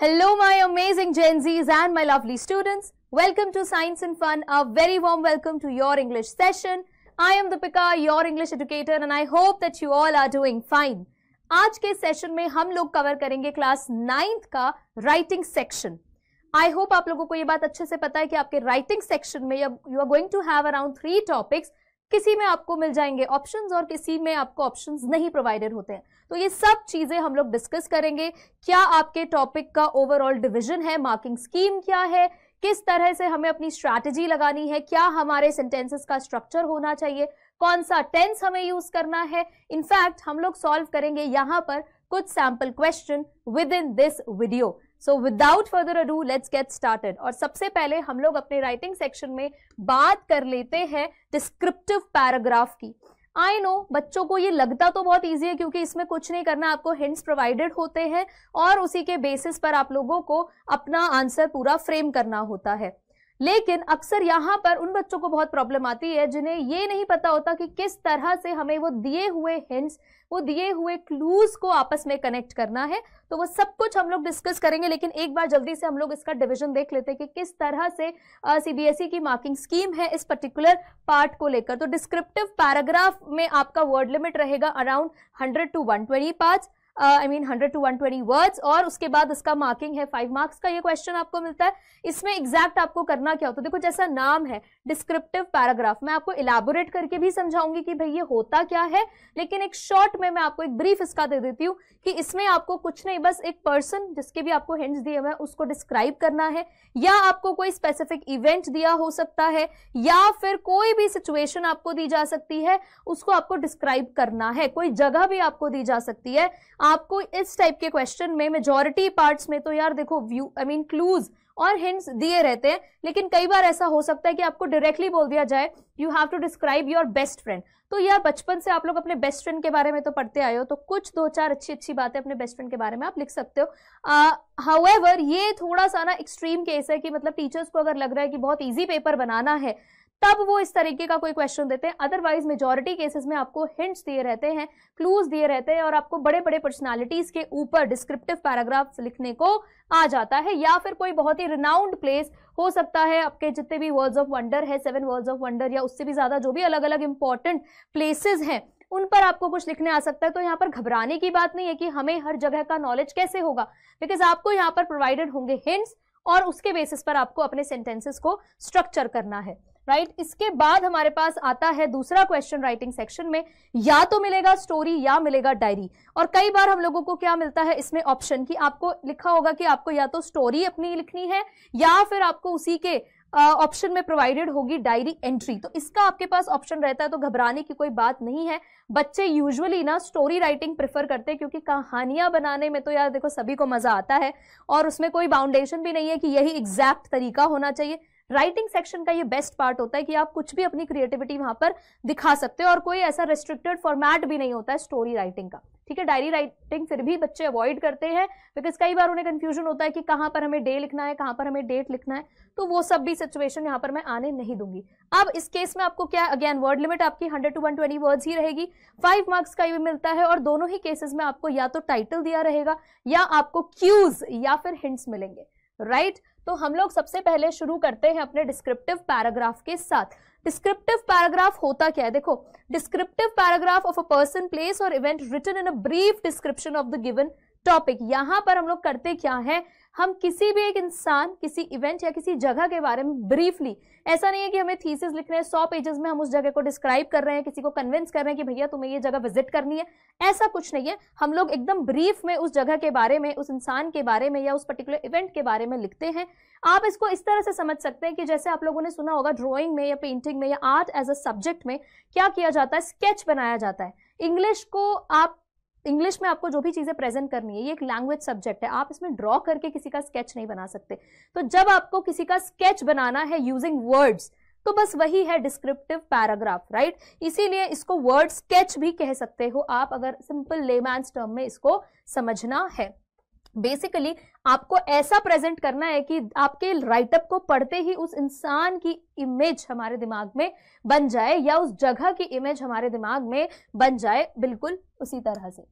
Hello, my amazing Gen Zs and my lovely students. Welcome to Science and Fun. A very warm welcome to your English session. I am Dipika, your English educator, and I hope that you all are doing fine. आज के session में हम लोग cover करेंगे class ninth का writing section I hope आप लोगों को ये बात अच्छे से पता है कि आपके राइटिंग सेक्शन में you are going to have around three topics किसी में आपको मिल जाएंगे ऑप्शंस और किसी में आपको ऑप्शंस नहीं प्रोवाइडेड होते हैं तो ये सब चीज़ें हम लोग डिस्कस करेंगे क्या आपके टॉपिक का ओवरऑल डिविजन है मार्किंग स्कीम क्या है किस तरह से हमें अपनी स्ट्रैटेजी लगानी है क्या हमारे सेंटेंसेस का स्ट्रक्चर होना चाहिए कौन सा टेंस हमें यूज करना है इनफैक्ट हम लोग सॉल्व करेंगे यहां पर कुछ sample question within this video so without further ado let's get started और सबसे पहले हम लोग अपने राइटिंग सेक्शन में बात कर लेते हैं डिस्क्रिप्टिव पैराग्राफ की आई नो बच्चों को ये लगता तो बहुत ईजी है क्योंकि इसमें कुछ नहीं करना आपको हिंट्स प्रोवाइडेड होते हैं और उसी के बेसिस पर आप लोगों को अपना आंसर पूरा फ्रेम करना होता है लेकिन अक्सर यहाँ पर उन बच्चों को बहुत प्रॉब्लम आती है जिन्हें ये नहीं पता होता कि किस तरह से हमें वो दिए हुए हिंट्स वो दिए हुए क्लूज को आपस में कनेक्ट करना है तो वो सब कुछ हम लोग डिस्कस करेंगे लेकिन एक बार जल्दी से हम लोग इसका डिविजन देख लेते हैं कि किस तरह से सीबीएसई uh, e की मार्किंग स्कीम है इस पर्टिकुलर पार्ट को लेकर तो डिस्क्रिप्टिव पैराग्राफ में आपका वर्ड लिमिट रहेगा around hundred to one twenty part I mean hundred to one twenty words और उसके बाद उसका मार्किंग है फाइव मार्क्स का ये क्वेश्चन आपको मिलता है इसमें एग्जैक्ट आपको करना क्या होता है देखो जैसा नाम है डिस्क्रिप्टिव पैराग्राफ मैं आपको इलाबोरेट करके भी समझाऊंगी कि भाई ये होता क्या है लेकिन एक शॉर्ट में मैं आपको एक ब्रीफ इसका दे देती हूँ कि इसमें आपको कुछ नहीं बस एक पर्सन जिसके भी आपको हिंट्स दिए हुए उसको डिस्क्राइब करना है या आपको कोई स्पेसिफिक इवेंट दिया हो सकता है या फिर कोई भी सिचुएशन आपको दी जा सकती है उसको आपको डिस्क्राइब करना है कोई जगह भी आपको दी जा सकती है आपको इस टाइप के क्वेश्चन में मेजोरिटी पार्ट्स में तो यार देखो व्यू आई मीन क्लूज और हिंट्स दिए रहते हैं लेकिन कई बार ऐसा हो सकता है कि आपको डायरेक्टली बोल दिया जाए you have to describe your best friend तो यार बचपन से आप लोग अपने बेस्ट फ्रेंड के बारे में तो पढ़ते आए हो तो कुछ दो चार अच्छी अच्छी बातें अपने बेस्ट फ्रेंड के बारे में आप लिख सकते हो हाउएवर ये थोड़ा सा ना एक्सट्रीम केस है कि मतलब टीचर्स को अगर लग रहा है कि बहुत ईजी पेपर बनाना है तब वो इस तरीके का कोई क्वेश्चन देते हैं अदरवाइज मेजोरिटी केसेस में आपको हिंट्स दिए रहते हैं क्लूज दिए रहते हैं और आपको बड़े बड़े पर्सनालिटीज के ऊपर डिस्क्रिप्टिव पैराग्राफ्स लिखने को आ जाता है या फिर कोई बहुत ही रिनाउंड प्लेस हो सकता है आपके जितने भी वर्ड्स ऑफ वंडर है सेवन वर्ड्स ऑफ वंडर या उससे भी ज्यादा जो भी अलग अलग इंपॉर्टेंट प्लेसेज हैं उन पर आपको कुछ लिखने आ सकता है तो यहाँ पर घबराने की बात नहीं है कि हमें हर जगह का नॉलेज कैसे होगा बिकॉज आपको यहाँ पर प्रोवाइडेड होंगे हिंट्स और उसके बेसिस पर आपको अपने सेंटेंसेस को स्ट्रक्चर करना है राइट right? इसके बाद हमारे पास आता है दूसरा क्वेश्चन राइटिंग सेक्शन में या तो मिलेगा स्टोरी या मिलेगा डायरी और कई बार हम लोगों को क्या मिलता है इसमें ऑप्शन कि आपको लिखा होगा कि आपको या तो स्टोरी अपनी लिखनी है या फिर आपको उसी के ऑप्शन uh, में प्रोवाइडेड होगी डायरी एंट्री तो इसका आपके पास ऑप्शन रहता है तो घबराने की कोई बात नहीं है बच्चे यूजुअली ना स्टोरी राइटिंग प्रेफर करते हैं क्योंकि कहानियां बनाने में तो यार देखो सभी को मजा आता है और उसमें कोई बाउंडेशन भी नहीं है कि यही एग्जैक्ट तरीका होना चाहिए राइटिंग सेक्शन का ये बेस्ट पार्ट होता है कि आप कुछ भी अपनी क्रिएटिविटी वहां पर दिखा सकते हो और कोई ऐसा रेस्ट्रिक्टेड फॉर्मेट भी नहीं होता है स्टोरी राइटिंग का ठीक है डायरी राइटिंग फिर भी बच्चे अवॉइड करते हैं बिकॉज कई बार उन्हें कंफ्यूजन होता है कि कहां पर हमें डे लिखना है कहां पर हमें डेट लिखना है तो वो सब भी सिचुएशन यहाँ पर मैं आने नहीं दूंगी अब इस केस में आपको क्या अगेन वर्ड लिमिट आपकी hundred to one twenty word ही रहेगी फाइव मार्क्स का भी मिलता है और दोनों ही केसेस में आपको या तो टाइटल दिया रहेगा या आपको क्यूज या फिर हिंट्स मिलेंगे राइट right? तो हम लोग सबसे पहले शुरू करते हैं अपने डिस्क्रिप्टिव पैराग्राफ के साथ डिस्क्रिप्टिव पैराग्राफ होता क्या है देखो descriptive paragraph of a person place और event written in a brief description of the given topic यहां पर हम लोग करते क्या है हम किसी भी एक इंसान किसी इवेंट या किसी जगह के बारे में ब्रीफली ऐसा नहीं है कि हमें थीसिस लिख रहे हैं सौ पेजेस में हम उस जगह को डिस्क्राइब कर रहे हैं किसी को कन्विंस कर रहे हैं कि भैया तुम्हें ये जगह विजिट करनी है ऐसा कुछ नहीं है हम लोग एकदम ब्रीफ में उस जगह के बारे में उस इंसान के बारे में या उस पर्टिकुलर इवेंट के बारे में लिखते हैं आप इसको इस तरह से समझ सकते हैं कि जैसे आप लोगों ने सुना होगा ड्रॉइंग में या पेंटिंग में या आर्ट एज अ सब्जेक्ट में क्या किया जाता है स्केच बनाया जाता है इंग्लिश को आप इंग्लिश में आपको जो भी चीज़ें प्रेजेंट करनी है ये एक लैंग्वेज सब्जेक्ट है आप इसमें ड्रॉ करके किसी का स्केच नहीं बना सकते तो जब आपको किसी का स्केच बनाना है यूजिंग वर्ड्स तो बस वही है डिस्क्रिप्टिव पैराग्राफ राइट इसीलिए इसको वर्ड स्केच भी कह सकते हो आप अगर सिंपल लेमैन टर्म में इसको समझना है बेसिकली आपको ऐसा प्रेजेंट करना है कि आपके राइटअप को पढ़ते ही उस इंसान की इमेज हमारे दिमाग में बन जाए या उस जगह की इमेज हमारे दिमाग में बन जाए बिल्कुल उसी तरह से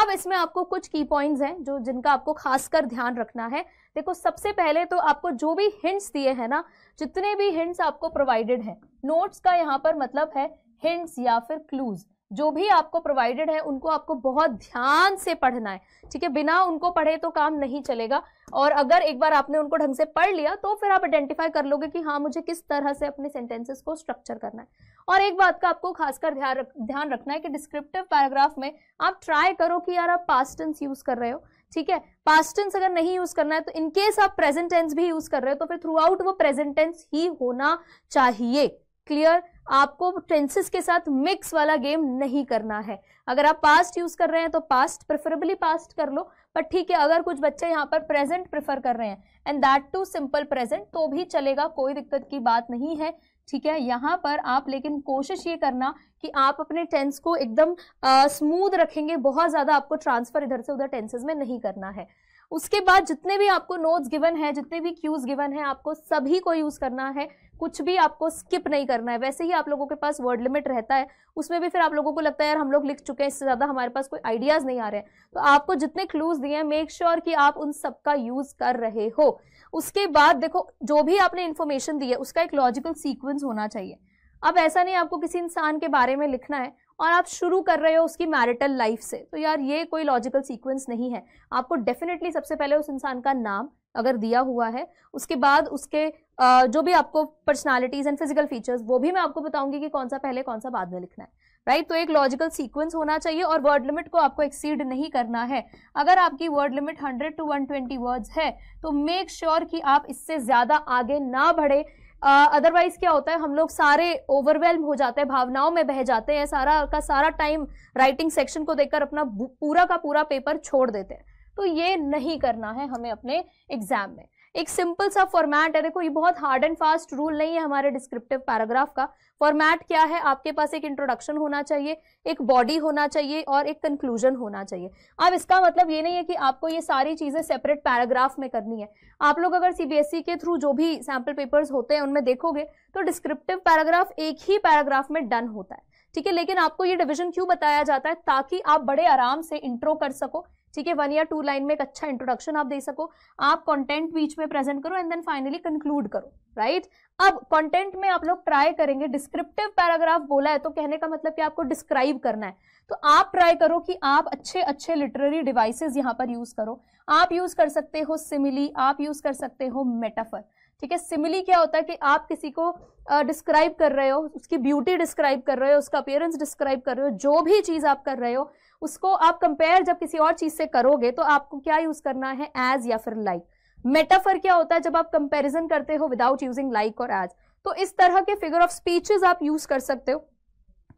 अब इसमें आपको कुछ की पॉइंट्स हैं जो जिनका आपको खासकर ध्यान रखना है देखो सबसे पहले तो आपको जो भी हिंट्स दिए हैं ना जितने भी हिंट्स आपको प्रोवाइडेड है नोट्स का यहाँ पर मतलब है हिंट्स या फिर क्लूज जो भी आपको प्रोवाइडेड है उनको आपको बहुत ध्यान से पढ़ना है ठीक है बिना उनको पढ़े तो काम नहीं चलेगा और अगर एक बार आपने उनको ढंग से पढ़ लिया तो फिर आप आइडेंटिफाई कर लोगे कि हाँ मुझे किस तरह से अपने सेंटेंसेस को स्ट्रक्चर करना है और एक बात का आपको खासकर ध्यान रख ध्यान रखना है कि डिस्क्रिप्टिव पैराग्राफ में आप ट्राई करो कि यार आप पास्ट टेंस यूज कर रहे हो ठीक है पास्ट टेंस अगर नहीं यूज करना है तो इनकेस आप प्रेजेंट टेंस भी यूज कर रहे हो तो फिर थ्रू आउट वो प्रेजेंट टेंस ही होना चाहिए क्लियर आपको टेंसेस के साथ मिक्स वाला गेम नहीं करना है अगर आप पास्ट यूज कर रहे हैं तो पास्ट प्रेफरेबली पास्ट कर लो बट ठीक है अगर कुछ बच्चे यहाँ पर प्रेजेंट प्रेफर कर रहे हैं and that too simple present तो भी चलेगा कोई दिक्कत की बात नहीं है ठीक है यहाँ पर आप लेकिन कोशिश ये करना कि आप अपने टेंस को एकदम स्मूथ रखेंगे बहुत ज़्यादा आपको ट्रांसफ़र इधर से उधर टेंसेज में नहीं करना है उसके बाद जितने भी आपको नोट्स गिवन है जितने भी क्यूज गिवन है आपको सभी को यूज़ करना है कुछ भी आपको स्किप नहीं करना है वैसे ही आप लोगों के पास वर्ड लिमिट रहता है उसमें भी फिर आप लोगों को लगता है यार हम लोग लिख चुके हैं इससे ज़्यादा हमारे पास कोई आइडियाज़ नहीं आ रहे हैं तो आपको जितने क्लूज दिए हैं मेक श्योर कि आप उन सबका यूज़ कर रहे हो उसके बाद देखो जो भी आपने इन्फॉर्मेशन दी है उसका एक लॉजिकल सीक्वेंस होना चाहिए अब ऐसा नहीं आपको किसी इंसान के बारे में लिखना है और आप शुरू कर रहे हो उसकी मैरिटल लाइफ से तो यार ये कोई लॉजिकल सीक्वेंस नहीं है आपको डेफिनेटली सबसे पहले उस इंसान का नाम अगर दिया हुआ है उसके बाद उसके जो भी आपको पर्सनालिटीज एंड फिजिकल फीचर्स वो भी मैं आपको बताऊंगी कि कौन सा पहले कौन सा बाद में लिखना है राइट right? तो एक लॉजिकल सीक्वेंस होना चाहिए और वर्ड लिमिट को आपको एक्सीड नहीं करना है अगर आपकी वर्ड लिमिट 100 टू 120 वर्ड्स है तो मेक श्योर sure कि आप इससे ज़्यादा आगे ना बढ़े अदरवाइज uh, क्या होता है हम लोग सारे ओवरवेलम हो जाते हैं भावनाओं में बह जाते हैं सारा का सारा टाइम राइटिंग सेक्शन को देखकर अपना पूरा का पूरा पेपर छोड़ देते हैं तो ये नहीं करना है हमें अपने एग्जाम में एक सिंपल सा फॉर्मेट है देखो ये बहुत हार्ड एंड फास्ट रूल नहीं है हमारे डिस्क्रिप्टिव पैराग्राफ का फॉर्मेट क्या है आपके पास एक इंट्रोडक्शन होना चाहिए एक बॉडी होना चाहिए और एक कंक्लूजन होना चाहिए अब इसका मतलब ये नहीं है कि आपको ये सारी चीज़ें सेपरेट पैराग्राफ में करनी है आप लोग अगर सीबीएसई e के थ्रू जो भी सैम्पल पेपर्स होते हैं उनमें देखोगे तो डिस्क्रिप्टिव पैराग्राफ एक ही पैराग्राफ में डन होता है ठीक है लेकिन आपको ये डिविजन क्यों बताया जाता है ताकि आप बड़े आराम से इंट्रो कर सको ठीक है वन या टू लाइन में एक अच्छा इंट्रोडक्शन आप दे सको आप कंटेंट बीच में प्रेजेंट करो एंड देन फाइनली कंक्लूड करो राइट अब कंटेंट में आप लोग ट्राई करेंगे डिस्क्रिप्टिव पैराग्राफ बोला है तो कहने का मतलब कि आपको डिस्क्राइब करना है तो आप ट्राई करो कि आप अच्छे अच्छे लिटरेरी डिवाइसेज यहाँ पर यूज करो आप यूज कर सकते हो सिमिली आप यूज कर सकते हो मेटाफर ठीक है सिमिली क्या होता है कि आप किसी को डिस्क्राइब कर रहे हो उसकी ब्यूटी डिस्क्राइब कर रहे हो उसका अपियरेंस डिस्क्राइब कर रहे हो जो भी चीज़ आप कर रहे हो उसको आप कंपेयर जब किसी और चीज़ से करोगे तो आपको क्या यूज़ करना है एज या फिर लाइक like. मेटाफर क्या होता है जब आप कंपेरिजन करते हो विदाउट यूजिंग लाइक और एज तो इस तरह के फिगर ऑफ स्पीचेज आप यूज़ कर सकते हो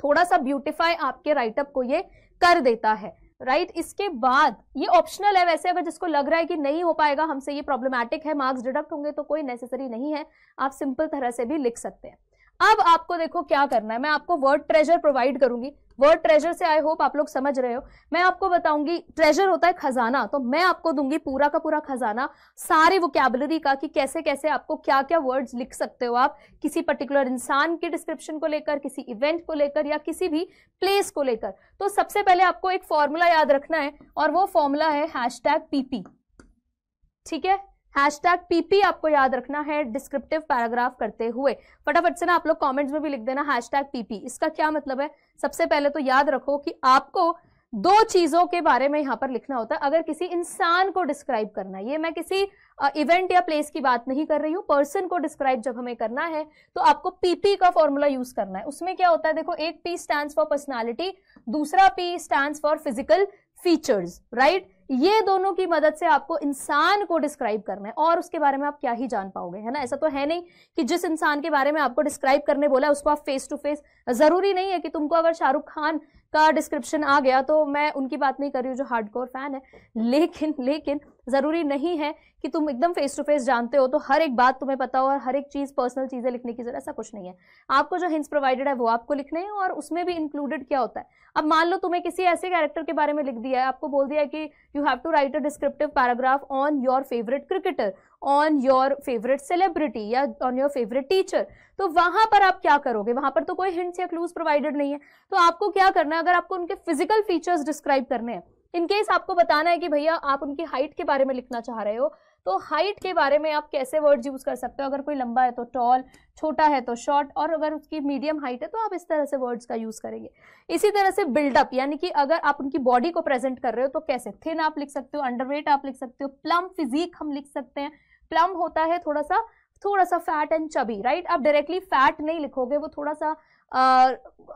थोड़ा सा ब्यूटिफाई आपके राइटअप को ये कर देता है राइट right? इसके बाद ये ऑप्शनल है वैसे अगर जिसको लग रहा है कि नहीं हो पाएगा हमसे ये प्रॉब्लमेटिक है मार्क्स डिडक्ट होंगे तो कोई नेसेसरी नहीं है आप सिंपल तरह से भी लिख सकते हैं अब आपको देखो क्या करना है मैं आपको वर्ड ट्रेजर प्रोवाइड करूंगी वर्ड ट्रेजर से आई होप आप लोग समझ रहे हो मैं आपको बताऊंगी ट्रेजर होता है खजाना तो मैं आपको दूंगी पूरा का पूरा खजाना सारे वोकेबलरी का कि कैसे कैसे आपको क्या क्या वर्ड्स लिख सकते हो आप किसी पर्टिकुलर इंसान के डिस्क्रिप्शन को लेकर किसी इवेंट को लेकर या किसी भी प्लेस को लेकर तो सबसे पहले आपको एक फॉर्मूला याद रखना है और वो फॉर्मूला है हैश पीपी ठीक है हैश टैग पीपी आपको याद रखना है डिस्क्रिप्टिव पैराग्राफ करते हुए फटाफट से ना आप लोग कमेंट्स में भी लिख देना हैश टैग पीपी इसका क्या मतलब है सबसे पहले तो याद रखो कि आपको दो चीजों के बारे में यहाँ पर लिखना होता है अगर किसी इंसान को डिस्क्राइब करना है ये मैं किसी इवेंट या प्लेस की बात नहीं कर रही हूँ पर्सन को डिस्क्राइब जब हमें करना है तो आपको पीपी का फॉर्मूला यूज करना है उसमें क्या होता है देखो एक पी स्टैंड फॉर पर्सनैलिटी दूसरा P stand for physical features right ये दोनों की मदद से आपको इंसान को डिस्क्राइब करना है और उसके बारे में आप क्या ही जान पाओगे है ना ऐसा तो है नहीं कि जिस इंसान के बारे में आपको डिस्क्राइब करने बोला उसको आप फेस टू फेस जरूरी नहीं है कि तुमको अगर शाहरुख खान का डिस्क्रिप्शन आ गया तो मैं उनकी बात नहीं कर रही हूँ जो हार्डकोर फैन है लेकिन लेकिन ज़रूरी नहीं है कि तुम एकदम फेस टू फेस जानते हो तो हर एक बात तुम्हें पता हो और हर एक चीज़ पर्सनल चीज़ें लिखने की ज़रूरत ऐसा कुछ नहीं है आपको जो हिंस प्रोवाइडेड है वो आपको लिखने हैं और उसमें भी इंक्लूडेड क्या होता है अब मान लो तुम्हें किसी ऐसे कैरेक्टर के बारे में लिख दिया है आपको बोल दिया है कि you have to write a descriptive paragraph on your favourite cricketer on your favourite celebrity या ऑन योर फेवरेट टीचर तो वहां पर आप क्या करोगे वहां पर तो कोई हिंट्स या क्लूज प्रोवाइडेड नहीं है तो आपको क्या करना है अगर आपको उनके फिजिकल फीचर्स डिस्क्राइब करने हैं इनकेस आपको बताना है कि भैया आप उनकी हाइट के बारे में लिखना चाह रहे हो तो हाइट के बारे में आप कैसे वर्ड यूज़ कर सकते हो अगर कोई लंबा है तो टॉल छोटा है तो शॉर्ट और अगर उसकी मीडियम हाइट है तो आप इस तरह से वर्ड्स का यूज़ करेंगे इसी तरह से बिल्डअप यानी कि अगर आप उनकी बॉडी को प्रेजेंट कर रहे हो तो कैसे थिन आप लिख सकते हो अंडरवेट आप लिख सकते हो प्लम फिजिक हम लिख सकते हैं प्लम होता है थोड़ा सा थोड़ा सा फैट एंड चबी राइट आप डायरेक्टली फैट नहीं लिखोगे वो थोड़ा सा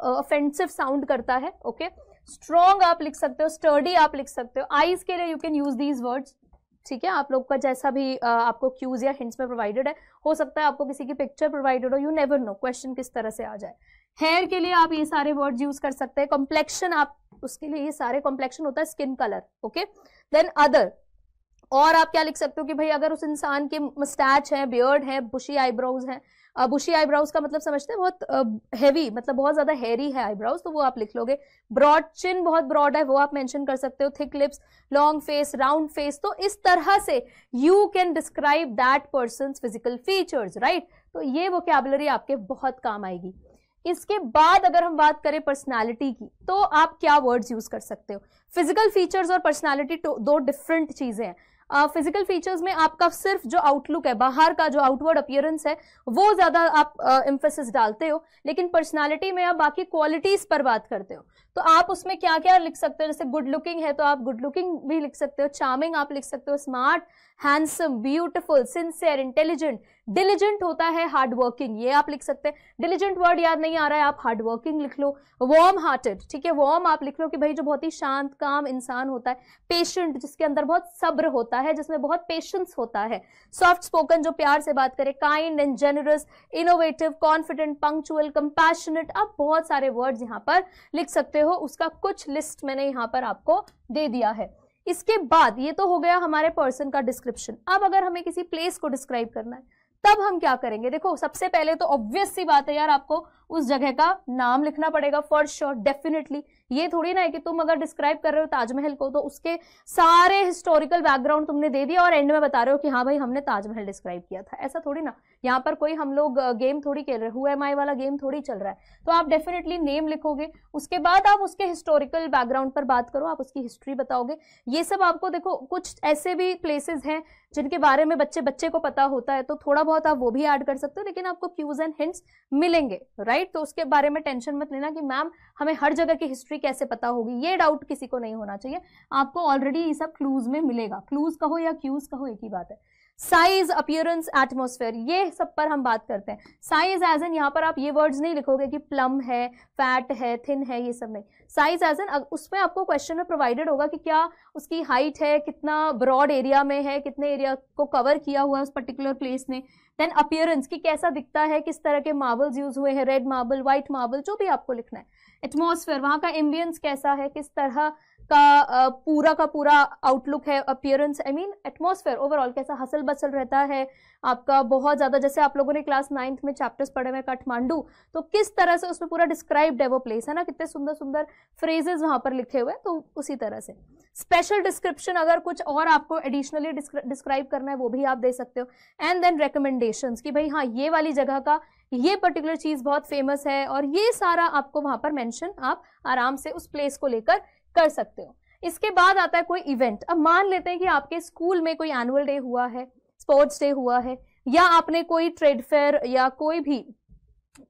ऑफेंसिव uh, साउंड करता है ओके okay? स्ट्रॉन्ग आप लिख सकते हो स्टर्डी आप लिख सकते हो आईज के लिए you can use these words ठीक है आप लोग का जैसा भी आ, आपको क्यूज या हिंट्स में प्रोवाइडेड है हो सकता है आपको किसी की पिक्चर प्रोवाइडेड हो यू नेवर नो क्वेश्चन किस तरह से आ जाए हेयर के लिए आप ये सारे वर्ड्स यूज कर सकते हैं कॉम्प्लेक्शन आप उसके लिए ये सारे कॉम्प्लेक्शन होता है skin colour okay then other और आप क्या लिख सकते हो कि भाई अगर उस इंसान के मस्टैच है बियर्ड है बुशी आईब्रोज है बुशी आईब्राउज का मतलब समझते हैं बहुत हैवी मतलब बहुत ज्यादा हेरी है आईब्राउज तो वो आप लिख लोगे ब्रॉड चिन बहुत ब्रॉड है वो आप मेंशन कर सकते हो thick lips long face round face तो इस तरह से you can describe that person physical features right तो ये वोकेबलरी आपके बहुत काम आएगी इसके बाद अगर हम बात करें पर्सनालिटी की तो आप क्या वर्ड्स यूज कर सकते हो फिजिकल फीचर्स और पर्सनालिटी दो डिफरेंट चीजें हैं फिजिकल फीचर्स में आपका सिर्फ जो आउटलुक है बाहर का जो आउटवर्ड अपियरेंस है वो ज़्यादा आप uh, डालते हो लेकिन पर्सनैलिटी में आप बाकी क्वालिटीज़ पर बात करते हो तो आप उसमें क्या क्या लिख सकते हो जैसे गुड लुकिंग है तो आप गुड लुकिंग भी लिख सकते हो चार्मिंग आप लिख सकते हो smart handsome beautiful sincere intelligent diligent होता है हार्डवर्किंग ये आप लिख सकते हैं डिलीजेंट वर्ड याद नहीं आ रहा है आप हार्डवर्किंग लिख लो वार्म हार्टेड ठीक है वार्म आप लिख लो कि भाई जो बहुत ही शांत काम इंसान होता है पेशेंट जिसके अंदर बहुत सब्र होता है जिसमें बहुत पेशेंस होता है सॉफ्ट स्पोकन जो प्यार से बात करे kind and generous innovative confident punctual compassionate आप बहुत सारे वर्ड्स यहाँ पर लिख सकते हो हो उसका कुछ लिस्ट मैंने यहाँ पर आपको दे दिया है इसके बाद ये तो हो गया हमारे पर्सन का डिस्क्रिप्शन अब अगर हमें किसी प्लेस को डिस्क्राइब करना है तब हम क्या करेंगे देखो सबसे पहले तो ऑब्वियस सी बात है यार आपको उस जगह का नाम लिखना पड़ेगा फॉर श्योर डेफिनेटली ये थोड़ी ना है कि तुम अगर डिस्क्राइब कर रहे हो ताजमहल को तो उसके सारे हिस्टोरिकल बैकग्राउंड तुमने दे दिया और एंड में बता रहे हो कि हाँ भाई हमने ताजमहल डिस्क्राइब किया था ऐसा थोड़ी ना यहाँ पर कोई हम लोग गेम थोड़ी खेल रहे हुए आई वाला गेम थोड़ी चल रहा है तो आप डेफिनेटली नेम लिखोगे उसके बाद आप उसके हिस्टोरिकल बैकग्राउंड पर बात करो आप उसकी हिस्ट्री बताओगे ये सब आपको देखो कुछ ऐसे भी प्लेसेज हैं जिनके बारे में बच्चे बच्चे को पता होता है तो थोड़ा बहुत आप वो भी ऐड कर सकते हो लेकिन आपको क्यूज एंड हिंट्स मिलेंगे राइट राइट तो उसके बारे में टेंशन मत लेना कि मैम हमें हर जगह की हिस्ट्री कैसे पता होगी ये डाउट किसी को नहीं होना चाहिए आपको ऑलरेडी ये सब क्लूज में मिलेगा क्लूज कहो या क्यूज कहो एक ही बात है साइज अपियरेंस एटमोसफेयर ये सब पर हम बात करते हैं साइज एज एन यहाँ पर आप ये वर्ड्स नहीं लिखोगे कि प्लम है फैट है थिन है ये सब नहीं साइज एज एन उसमें आपको क्वेश्चन में प्रोवाइडेड होगा कि क्या उसकी हाइट है कितना ब्रॉड एरिया में है कितने एरिया को कवर किया हुआ है उस पर्टिकुलर प्लेस ने देन अपियरेंस कि कैसा दिखता है किस तरह के मार्बल्स यूज हुए हैं रेड मार्बल व्हाइट मार्बल जो भी आपको लिखना है एटमोसफेयर वहाँ का एम्बियंस कैसा है किस तरह का पूरा का पूरा आउटलुक है appearance I mean atmosphere overall कैसा हसल बसल रहता है आपका बहुत ज़्यादा जैसे आप लोगों ने क्लास नाइन्थ में चैप्टर्स पढ़े हुए काठमांडू तो किस तरह से उसमें पूरा डिस्क्राइब्ड है वो प्लेस है ना कितने सुंदर सुंदर फ्रेजेज वहाँ पर लिखे हुए हैं तो उसी तरह से स्पेशल डिस्क्रिप्शन अगर कुछ और आपको एडिशनली डिस्क्राइब करना है वो भी आप दे सकते हो एंड देन रिकमेंडेशन कि भाई हाँ ये वाली जगह का ये पर्टिकुलर चीज़ बहुत फेमस है और ये सारा आपको वहाँ पर मैंशन आप आराम से उस प्लेस को लेकर कर सकते हो इसके बाद आता है कोई इवेंट अब मान लेते हैं कि आपके स्कूल में कोई एनुअल डे हुआ है स्पोर्ट्स डे हुआ है या आपने कोई ट्रेड फेयर या कोई भी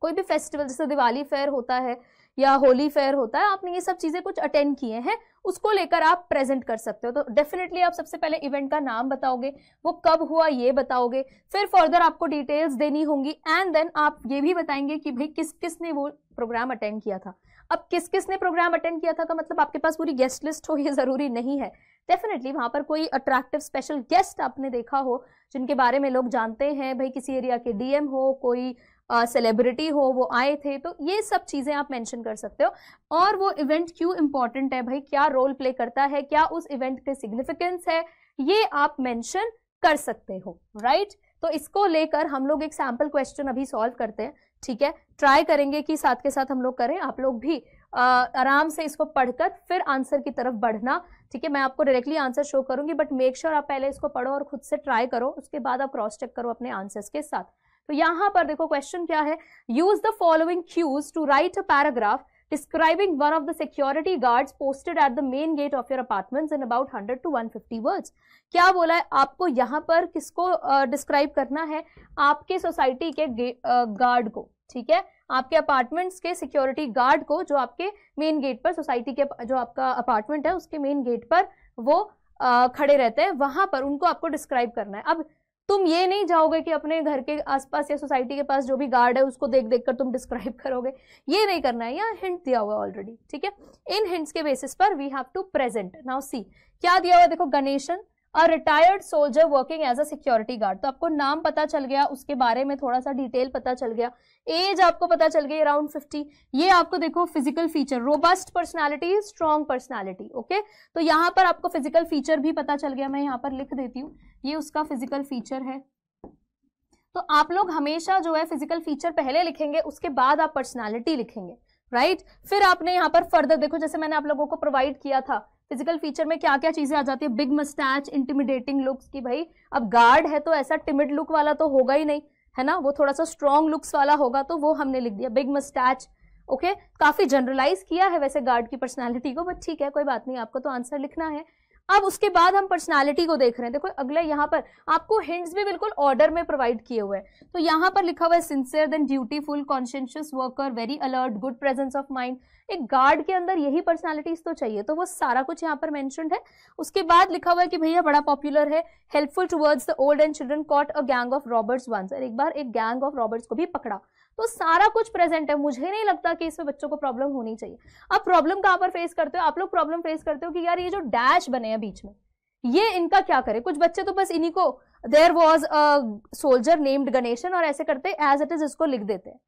कोई भी फेस्टिवल जैसे दिवाली फेयर होता है या होली फेयर होता है आपने ये सब चीज़ें कुछ अटेंड किए हैं उसको लेकर आप प्रेजेंट कर सकते हो तो डेफिनेटली आप सबसे पहले इवेंट का नाम बताओगे वो कब हुआ ये बताओगे फिर फर्दर आपको डिटेल्स देनी होंगी एंड देन आप ये भी बताएंगे कि भाई किस किस ने वो प्रोग्राम अटेंड किया था अब किस किस ने प्रोग्राम अटेंड किया था का मतलब आपके पास पूरी गेस्ट लिस्ट हो ये ज़रूरी नहीं है डेफिनेटली वहाँ पर कोई अट्रैक्टिव स्पेशल गेस्ट आपने देखा हो जिनके बारे में लोग जानते हैं भाई किसी एरिया के डीएम हो कोई सेलिब्रिटी uh, हो वो आए थे तो ये सब चीज़ें आप मेंशन कर सकते हो और वो इवेंट क्यों इम्पॉर्टेंट है भाई क्या रोल प्ले करता है क्या उस इवेंट के सिग्निफिकेंस है ये आप मेंशन कर सकते हो राइट right? तो इसको लेकर हम लोग एक सैम्पल क्वेश्चन अभी सॉल्व करते हैं ठीक है ट्राई करेंगे कि साथ के साथ हम लोग करें आप लोग भी आ, आराम से इसको पढ़कर फिर आंसर की तरफ बढ़ना ठीक है मैं आपको डायरेक्टली आंसर शो करूंगी बट मेक श्योर आप पहले इसको पढ़ो और खुद से ट्राई करो उसके बाद आप क्रॉस चेक करो अपने आंसर्स के साथ तो यहां पर देखो क्वेश्चन क्या है use the following cues to write a paragraph describing one of the security guards posted at the main gate of your apartments in about 100 to 150 words. क्या बोला है आपको यहाँ पर किसको डिस्क्राइब uh, करना है आपके सोसाइटी के गार्ड uh, को ठीक है आपके अपार्टमेंट्स के सिक्योरिटी गार्ड को जो आपके मेन गेट पर सोसाइटी के जो आपका अपार्टमेंट है उसके मेन गेट पर वो आ, खड़े रहते हैं वहां पर उनको आपको डिस्क्राइब करना है अब तुम ये नहीं जाओगे कि अपने घर के आसपास या सोसाइटी के पास जो भी गार्ड है उसको देख देख कर तुम डिस्क्राइब करोगे ये नहीं करना है यहाँ हिंट दिया हुआ ऑलरेडी ठीक है इन हिंट्स के बेसिस पर we have to present now see क्या दिया हुआ देखो Ganeshan a retired soldier working as a security guard तो आपको नाम पता चल गया उसके बारे में थोड़ा सा डिटेल पता चल गया एज आपको पता चल गई अराउंड 50 ये आपको देखो physical feature robust personality strong personality okay तो यहाँ पर आपको फिजिकल फीचर भी पता चल गया मैं यहाँ पर लिख देती हूँ ये उसका फिजिकल फीचर है तो आप लोग हमेशा जो है फिजिकल फीचर पहले लिखेंगे उसके बाद आप पर्सनैलिटी लिखेंगे राइट right? फिर आपने यहाँ पर फर्दर देखो जैसे मैंने आप लोगों को प्रोवाइड किया था फिजिकल फीचर में क्या क्या चीज़ें आ जाती है बिग मस्टैच इंटिमिडेटिंग लुक्स की भाई अब गार्ड है तो ऐसा टिमिड लुक वाला तो होगा ही नहीं है ना वो थोड़ा सा स्ट्रॉन्ग लुक्स वाला होगा तो वो हमने लिख दिया बिग मस्टैच ओके काफ़ी जनरलाइज किया है वैसे गार्ड की पर्सनैलिटी को बट ठीक है कोई बात नहीं आपको तो आंसर लिखना है अब उसके बाद हम पर्सनालिटी को देख रहे हैं देखो अगला यहाँ पर आपको हिंट्स भी बिल्कुल ऑर्डर में प्रोवाइड किए हुए हैं तो यहाँ पर लिखा हुआ है sincere then dutiful conscientious worker very alert good presence of mind एक गार्ड के अंदर यही पर्सनालिटीज तो चाहिए तो वो सारा कुछ यहाँ पर मैंशनड है उसके बाद लिखा हुआ है कि भैया बड़ा पॉपुलर है helpful towards the old and children caught a gang of robbers once एक बार एक गैंग ऑफ रॉबर्ट्स को भी पकड़ा तो सारा कुछ प्रेजेंट है मुझे नहीं लगता कि इसमें बच्चों को प्रॉब्लम होनी चाहिए अब प्रॉब्लम कहाँ पर फेस करते हो आप लोग प्रॉब्लम फेस करते हो कि यार ये जो डैश बने हैं बीच में ये इनका क्या करे कुछ बच्चे तो बस इन्हीं को there was a soldier named Ganeshan और ऐसे करते एज इट इज इसको लिख देते हैं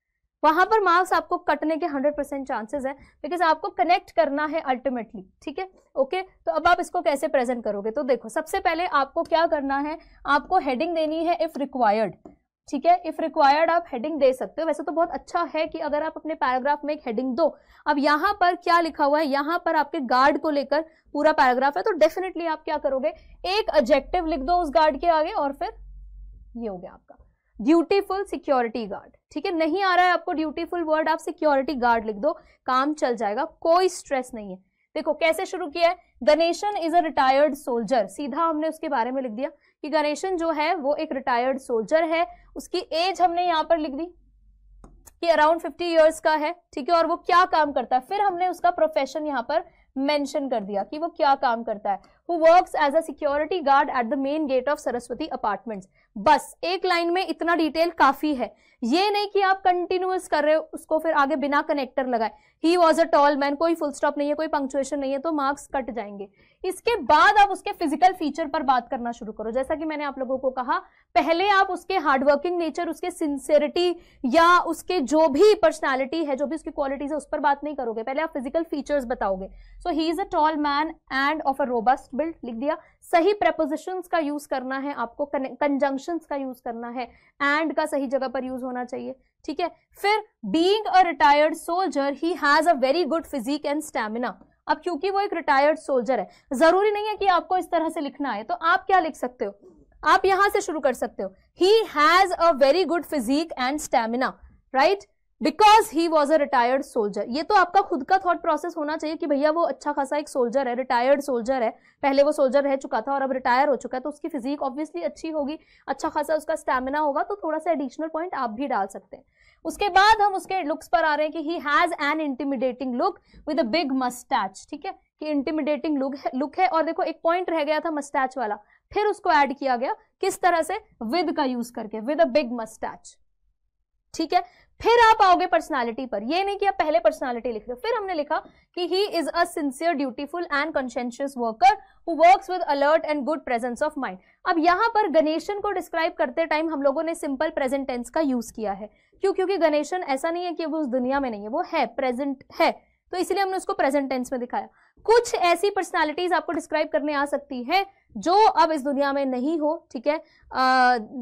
वहां पर मार्क्स आपको कटने के 100 परसेंट चांसेस है बिकॉज आपको कनेक्ट करना है अल्टीमेटली ठीक है ओके तो अब आप इसको कैसे प्रेजेंट करोगे तो देखो सबसे पहले आपको क्या करना है आपको हेडिंग देनी है इफ रिक्वायर्ड ठीक है इफ रिक्वायर्ड आप हेडिंग दे सकते हो वैसे तो बहुत अच्छा है कि अगर आप अपने पैराग्राफ में एक हेडिंग दो अब यहाँ पर क्या लिखा हुआ है यहां पर आपके गार्ड को लेकर पूरा पैराग्राफ है तो डेफिनेटली आप क्या करोगे एक ऑब्जेक्टिव लिख दो उस गार्ड के आगे और फिर ये हो गया आपका ड्यूटीफुल सिक्योरिटी गार्ड ठीक है नहीं आ रहा है आपको ड्यूटीफुल वर्ड आप सिक्योरिटी गार्ड लिख दो काम चल जाएगा कोई स्ट्रेस नहीं है देखो कैसे शुरू किया है Ganeshan is a retired soldier सीधा हमने उसके बारे में लिख दिया कि गणेशन जो है वो एक रिटायर्ड सोल्जर है उसकी एज हमने यहाँ पर लिख दी कि अराउंड 50 इयर्स का है ठीक है और वो क्या काम करता है फिर हमने उसका प्रोफेशन यहाँ पर मेंशन कर दिया कि वो क्या काम करता है who works as a security guard at the main gate of Saraswati apartments. बस एक लाइन में इतना डिटेल काफी है ये नहीं कि आप कंटिन्यूस कर रहे हो उसको फिर आगे बिना कनेक्टर लगाए ही वॉज अ टॉल मैन कोई फुल स्टॉप नहीं है कोई पंक्चुएशन नहीं है तो मार्क्स कट जाएंगे इसके बाद आप उसके फिजिकल फीचर पर बात करना शुरू करो जैसा कि मैंने आप लोगों को कहा पहले आप उसके हार्डवर्किंग नेचर उसके सिंसेरिटी या उसके जो भी पर्सनैलिटी है जो भी उसकी क्वालिटीज है उस पर बात नहीं करोगे पहले आप फिजिकल फीचर्स बताओगे so he is a tall man and of a robust build लिख दिया सही प्रपोजिशंस का यूज करना है आपको कंजंक्शंस का यूज करना है एंड का सही जगह पर यूज होना चाहिए ठीक है फिर being a retired soldier he has a very good physique and stamina अब क्योंकि वो एक रिटायर्ड सोल्जर है जरूरी नहीं है कि आपको इस तरह से लिखना है तो आप क्या लिख सकते हो आप यहां से शुरू कर सकते हो he has a very good physique and stamina right because he was a retired soldier ये तो आपका खुद का थॉट प्रोसेस होना चाहिए कि भैया वो अच्छा खासा एक सोल्जर है रिटायर्ड सोल्जर है पहले वो सोल्जर रह चुका था और अब रिटायर हो चुका है तो उसकी फिजिक ऑब्वियसली अच्छी होगी अच्छा खासा उसका स्टेमिना होगा तो थोड़ा सा एडिशनल पॉइंट आप भी डाल सकते हैं उसके बाद हम उसके लुक्स पर आ रहे हैं कि he has an intimidating look with a big moustache ठीक है कि इंटिमिडेटिंग लुक है लुक है और देखो एक पॉइंट रह गया था मस्टैच वाला फिर उसको ऐड किया गया किस तरह से विद का यूज करके विद अ बिग मस्टैच ठीक है फिर आप आओगे पर्सनालिटी पर ये नहीं कि आप पहले पर्सनालिटी लिख रहे हो फिर हमने लिखा कि he is a sincere dutiful and conscientious worker who works with alert and good presence of mind अब यहां पर गणेशन को डिस्क्राइब करते टाइम हम लोगों ने सिंपल प्रेजेंट टेंस का यूज किया है क्यों क्योंकि गणेशन ऐसा नहीं है कि वो उस दुनिया में नहीं है वो है प्रेजेंट है तो इसलिए हमने उसको प्रेजेंट टेंस में दिखाया कुछ ऐसी पर्सनालिटीज आपको डिस्क्राइब करने आ सकती है जो अब इस दुनिया में नहीं हो ठीक है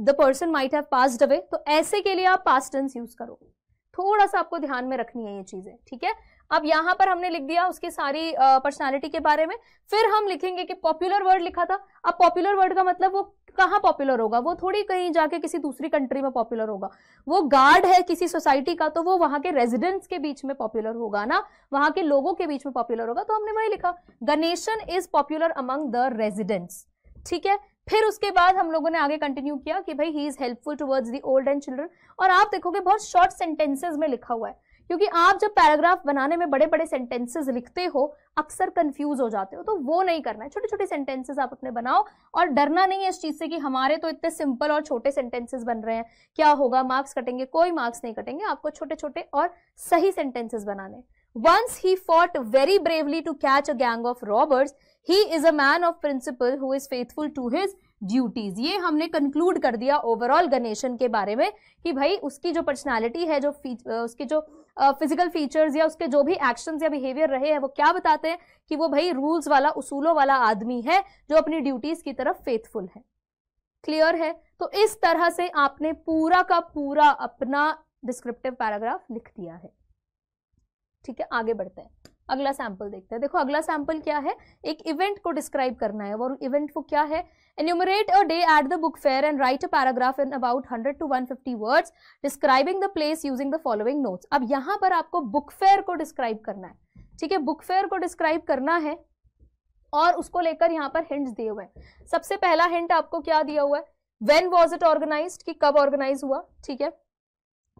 the person might have passed away तो ऐसे के लिए आप पास्ट टेंस यूज करो थोड़ा सा आपको ध्यान में रखनी है ये चीजें ठीक है अब यहाँ पर हमने लिख दिया उसकी सारी पर्सनालिटी के बारे में फिर हम लिखेंगे कि पॉपुलर वर्ड लिखा था अब पॉपुलर वर्ड का मतलब वो कहाँ पॉपुलर होगा वो थोड़ी कहीं जाके किसी दूसरी कंट्री में पॉपुलर होगा वो गार्ड है किसी सोसाइटी का तो वो वहां के रेजिडेंट्स के बीच में पॉपुलर होगा ना वहां के लोगों के बीच में पॉपुलर होगा तो हमने वही लिखा Ganeshan is popular among the residents ठीक है फिर उसके बाद हम लोगों ने आगे कंटिन्यू किया कि भाई he is helpful towards the old and children और आप देखोगे बहुत शॉर्ट सेंटेंसेज में लिखा हुआ है क्योंकि आप जब पैराग्राफ बनाने में बड़े बड़े सेंटेंसेस लिखते हो अक्सर कंफ्यूज हो जाते हो तो वो नहीं करना है छोटे छोटे सेंटेंसेस आप अपने बनाओ और डरना नहीं है इस चीज़ से कि हमारे तो इतने सिंपल और छोटे सेंटेंसेस बन रहे हैं क्या होगा मार्क्स कटेंगे कोई मार्क्स नहीं कटेंगे आपको छोटे छोटे और सही सेंटेंसेस बनाने once he fought very bravely to catch a gang of robbers he is a man of principle who is faithful to his duties ये हमने कंक्लूड कर दिया ओवरऑल गणेशन के बारे में कि भाई उसकी जो पर्सनालिटी है जो उसकी जो फिजिकल फीचर्स या उसके जो भी एक्शन या बिहेवियर रहे हैं वो क्या बताते हैं कि वो भाई रूल्स वाला उसूलों वाला आदमी है जो अपनी ड्यूटीज की तरफ फेथफुल है क्लियर है तो इस तरह से आपने पूरा का पूरा अपना डिस्क्रिप्टिव पैराग्राफ लिख दिया है ठीक है आगे बढ़ते हैं अगला सैम्पल देखते हैं देखो अगला सैम्पल क्या है एक इवेंट को डिस्क्राइब करना है और इवेंट वो क्या है enumerate a day at the book fair and write a paragraph in about 100 to 150 words describing the place using the following notes अब यहाँ पर आपको बुक फेयर को डिस्क्राइब करना है ठीक है बुक फेयर को डिस्क्राइब करना है और उसको लेकर यहाँ पर हिंट्स दिए हुए हैं सबसे पहला हिंट आपको क्या दिया हुआ है वेन वॉज इट ऑर्गेनाइज कि कब ऑर्गेनाइज हुआ ठीक है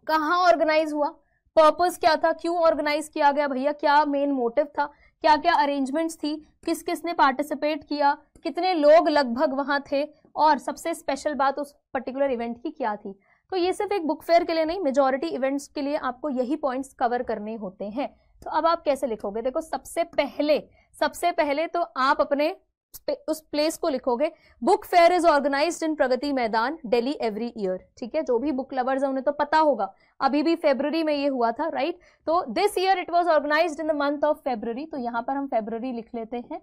कहाँ ऑर्गेनाइज हुआ पर्पस क्या था क्यों ऑर्गेनाइज किया गया भैया क्या मेन मोटिव था क्या क्या अरेंजमेंट्स थी किस किस ने पार्टिसिपेट किया कितने लोग लगभग वहां थे और सबसे स्पेशल बात उस पर्टिकुलर इवेंट की क्या थी तो ये सिर्फ एक बुक फेयर के लिए नहीं मेजोरिटी इवेंट्स के लिए आपको यही पॉइंट्स कवर करने होते हैं तो अब आप कैसे लिखोगे देखो सबसे पहले सबसे पहले तो आप अपने उस प्लेस को लिखोगे book fair is organise in Pragati Maidan Delhi every year ठीक है जो भी बुक लवर्स है उन्हें तो पता होगा अभी भी फेब्रवरी में ये हुआ था राइट तो this year it was organise in the month of February तो यहां पर हम फेब्रवरी लिख लेते हैं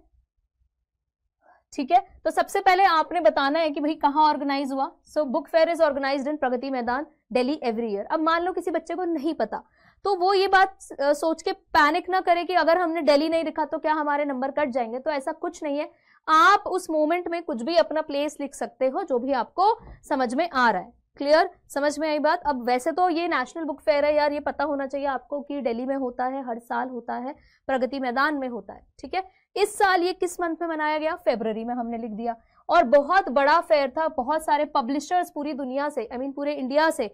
ठीक है तो सबसे पहले आपने बताना है कि भाई कहाँ ऑर्गेनाइज हुआ so book fair is organise in Pragati Maidan Delhi every year अब मान लो किसी बच्चे को नहीं पता तो वो ये बात सोच के पैनिक ना करे कि अगर हमने डेली नहीं लिखा तो क्या हमारे नंबर कट जाएंगे तो ऐसा कुछ नहीं है आप उस मोमेंट में कुछ भी अपना प्लेस लिख सकते हो जो भी आपको समझ में आ रहा है क्लियर समझ में आई बात अब वैसे तो ये नेशनल बुक फेयर है यार ये पता होना चाहिए आपको कि दिल्ली में होता है हर साल होता है प्रगति मैदान में होता है ठीक है इस साल ये किस मंथ में मनाया गया फेबररी में हमने लिख दिया और बहुत बड़ा फेयर था बहुत सारे पब्लिशर्स पूरी दुनिया से आई I मीन mean, पूरे इंडिया से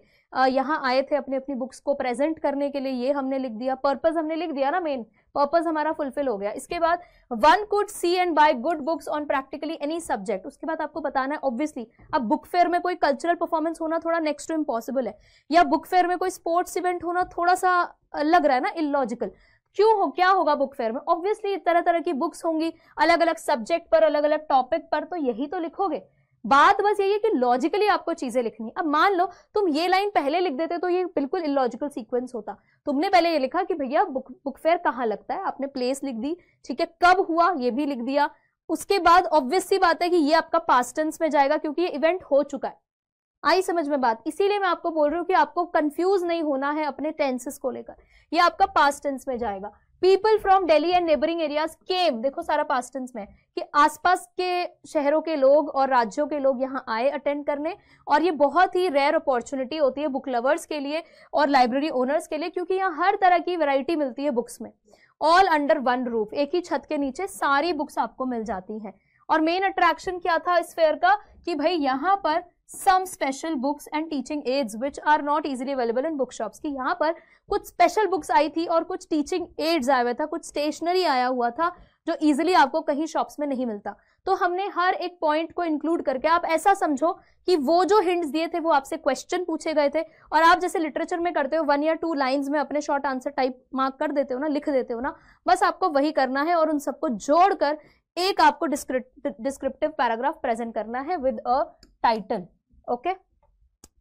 यहाँ आए थे अपने अपनी बुक्स को प्रेजेंट करने के लिए ये हमने लिख दिया पर्पज हमने लिख दिया ना मेन पर्पज हमारा फुलफिल हो गया इसके बाद one could see and buy good books on practically any subject उसके बाद आपको बताना है ऑब्वियसली अब बुक फेयर में कोई कल्चरल परफॉर्मेंस होना थोड़ा नेक्स्ट टू इम्पॉसिबल है या बुक फेयर में कोई स्पोर्ट्स इवेंट होना थोड़ा सा लग रहा है ना इलॉजिकल क्यों हो क्या होगा बुक फेयर में ऑब्वियसली तरह तरह की बुक्स होंगी अलग अलग सब्जेक्ट पर अलग अलग टॉपिक पर तो यही तो लिखोगे बात बस यही है कि लॉजिकली आपको चीजें लिखनी अब मान लो तुम ये लाइन पहले लिख देते तो ये बिल्कुल इलॉजिकल सीक्वेंस होता तुमने पहले ये लिखा कि भैया बुक बुक फेयर कहाँ लगता है आपने प्लेस लिख दी ठीक है कब हुआ ये भी लिख दिया उसके बाद ऑब्वियसली बात है कि ये आपका पास्टेंस में जाएगा क्योंकि ये इवेंट हो चुका है आई समझ में बात इसीलिए मैं आपको बोल रही हूँ कि आपको कंफ्यूज नहीं होना है अपने टेंसेस को लेकर ये आपका पास्ट टेंस में जाएगा people from Delhi and neighbouring areas came देखो सारा पास्ट टेंस में कि आसपास के शहरों के लोग और राज्यों के लोग यहाँ आए अटेंड करने और ये बहुत ही रेयर अपॉर्चुनिटी होती है बुक लवर्स के लिए और लाइब्रेरी ओनर्स के लिए क्योंकि यहाँ हर तरह की वैरायटी मिलती है बुक्स में ऑल अंडर वन रूफ एक ही छत के नीचे सारी बुक्स आपको मिल जाती हैं और मेन अट्रैक्शन क्या था इस फेयर का कि भाई यहाँ पर some special books and teaching aids which are not easily available in book shops की यहाँ पर कुछ स्पेशल बुक्स आई थी और कुछ टीचिंग एड्स आया हुआ था कुछ स्टेशनरी आया हुआ था जो इजिली आपको कहीं शॉप्स में नहीं मिलता तो हमने हर एक पॉइंट को इंक्लूड करके आप ऐसा समझो कि वो जो हिंट्स दिए थे वो आपसे क्वेश्चन पूछे गए थे और आप जैसे लिटरेचर में करते हो वन या टू लाइन्स में अपने शॉर्ट आंसर टाइप मार्क कर देते हो ना लिख देते हो ना बस आपको वही करना है और उन सबको जोड़कर एक आपको डिस्क्रिप्टिव पैराग्राफ प्रेजेंट करना है विद अ टाइटन ओके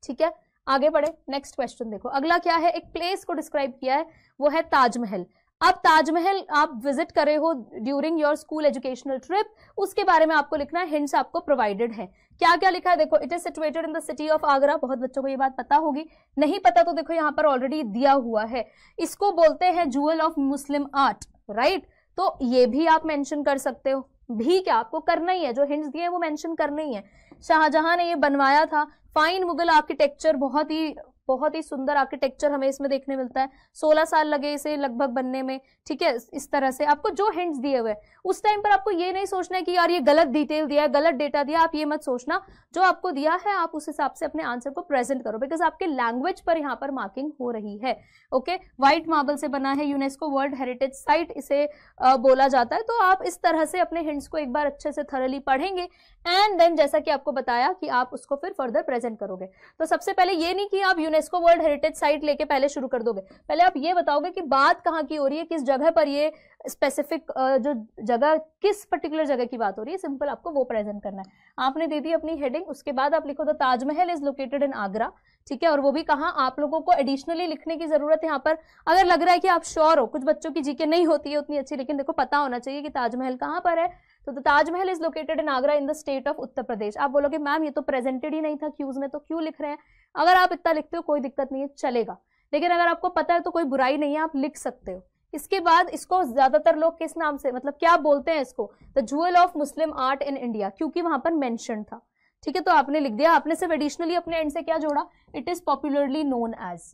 ठीक है आगे बढ़े नेक्स्ट क्वेश्चन देखो अगला क्या है एक प्लेस को डिस्क्राइब किया है वो है ताजमहल अब ताजमहल आप विजिट करे हो during your school educational trip उसके बारे में आपको लिखना है हिंट्स आपको प्रोवाइडेड है क्या क्या लिखा है देखो it is situated in the city of Agra बहुत बच्चों को ये बात पता होगी नहीं पता तो देखो यहाँ पर ऑलरेडी दिया हुआ है इसको बोलते हैं jewel of Muslim art right तो ये भी आप मैंशन कर सकते हो भी क्या आपको करना ही है जो हिंट्स दिए हैं वो मैंशन करना ही है शाहजहां ने ये बनवाया था फाइन मुगल आर्किटेक्चर बहुत ही बहुत ही सुंदर आर्किटेक्चर हमें इसमें देखने मिलता है सोलह साल लगे इसे लगभग बनने में ठीक है इस तरह से आपको जो हिंट्स दिए हुए उस टाइम पर आपको ये नहीं सोचना है कि यार ये गलत डिटेल दिया है गलत डेटा दिया आप ये मत सोचना जो आपको दिया है आप उस हिसाब से अपने आंसर को प्रेजेंट करो बिकॉज आपके लैंग्वेज पर यहाँ पर मार्किंग हो रही है ओके व्हाइट मार्बल से बना है यूनेस्को वर्ल्ड हेरिटेज साइट इसे आ, बोला जाता है तो आप इस तरह से अपने हिंट्स को एक बार अच्छे से थरली पढ़ेंगे एंड देन जैसा कि आपको बताया कि आप उसको फिर फर्दर प्रेजेंट करोगे तो सबसे पहले ये नहीं कि आप यूनेस्को वर्ल्ड हेरिटेज साइट लेके पहले शुरू कर दोगे पहले आप ये बताओगे कि बात कहाँ की हो रही है किस जगह पर ये स्पेसिफिक जो जगह किस पर्टिकुलर जगह की बात हो रही है सिंपल आपको वो प्रेजेंट करना है आपने दे दी अपनी हेडिंग उसके बाद आप लिखो तो Taj Mahal is located in Agra ठीक है और वो भी कहा आप लोगों को एडिशनली लिखने की जरूरत यहाँ पर अगर लग रहा है कि आप श्योर हो कुछ बच्चों की जीके नहीं होती है उतनी अच्छी लेकिन देखो पता होना चाहिए कि ताजमहल कहाँ पर है तो the Taj Mahal is located in Agra in the state of Uttar Pradesh आप बोलोगे मैम ये तो प्रेजेंटेड ही नहीं था क्यूज में तो क्यों लिख रहे हैं अगर आप इतना लिखते हो कोई दिक्कत नहीं है चलेगा लेकिन अगर आपको पता है तो कोई बुराई नहीं है आप लिख सकते हो इसके बाद इसको ज्यादातर लोग किस नाम से मतलब क्या बोलते हैं इसको the jewel of Muslim art in India क्योंकि वहां पर मैंशन था ठीक है तो आपने लिख दिया आपने सिर्फ एडिशनली अपने एंड से क्या जोड़ा it is popularly known as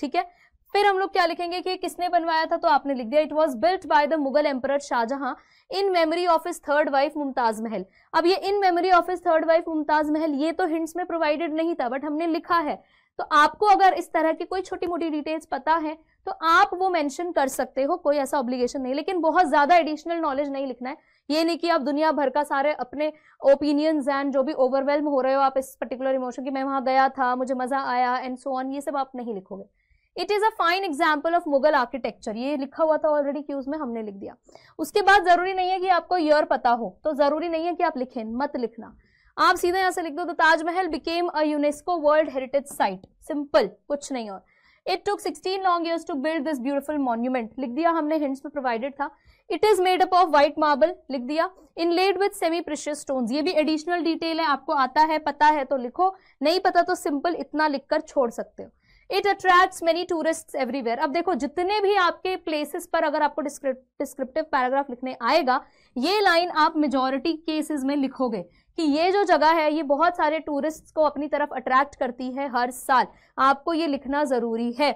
ठीक है फिर हम लोग क्या लिखेंगे कि किसने बनवाया था तो आपने लिख दिया it was built by the Mughal emperor Shah Jahan in memory of his third wife Mumtaz Mahal अब ये in memory of his third wife Mumtaz Mahal ये तो हिंट्स में प्रोवाइडेड नहीं था बट हमने लिखा है तो आपको अगर इस तरह की कोई छोटी मोटी डिटेल्स पता है तो आप वो मेंशन कर सकते हो कोई ऐसा ऑब्लिगेशन नहीं लेकिन बहुत ज़्यादा एडिशनल नॉलेज नहीं लिखना है ये नहीं कि आप दुनिया भर का सारे अपने ओपिनियंस एंड जो भी ओवरवेलम हो रहे हो आप इस पर्टिकुलर इमोशन की मैं वहां गया था मुझे मज़ा आया एंड सो ऑन ये सब आप नहीं लिखोगे it is a fine example of Mughal architecture ये लिखा हुआ था ऑलरेडी क्यूज में हमने लिख दिया उसके बाद ज़रूरी नहीं है कि आपको ईयर पता हो तो ज़रूरी नहीं है कि आप लिखें मत लिखना आप सीधे यहां से लिख दो तो Taj Mahal became a UNESCO world heritage site simple कुछ नहीं और it took 16 long years to build this beautiful monument लिख दिया हमने हिंट्स में प्रोवाइडेड था it is made up of white marble लिख दिया inlaid with semi precious stone ये भी एडिशनल डिटेल है आपको आता है पता है तो लिखो नहीं पता तो सिंपल इतना लिखकर छोड़ सकते हो it attracts many tourist everywhere अब देखो जितने भी आपके प्लेसेस पर अगर आपको डिस्क्रिप्टिव पैराग्राफ लिखने आएगा ये लाइन आप मेजोरिटी केसेस में लिखोगे कि ये जो जगह है ये बहुत सारे टूरिस्ट को अपनी तरफ अट्रैक्ट करती है हर साल आपको ये लिखना जरूरी है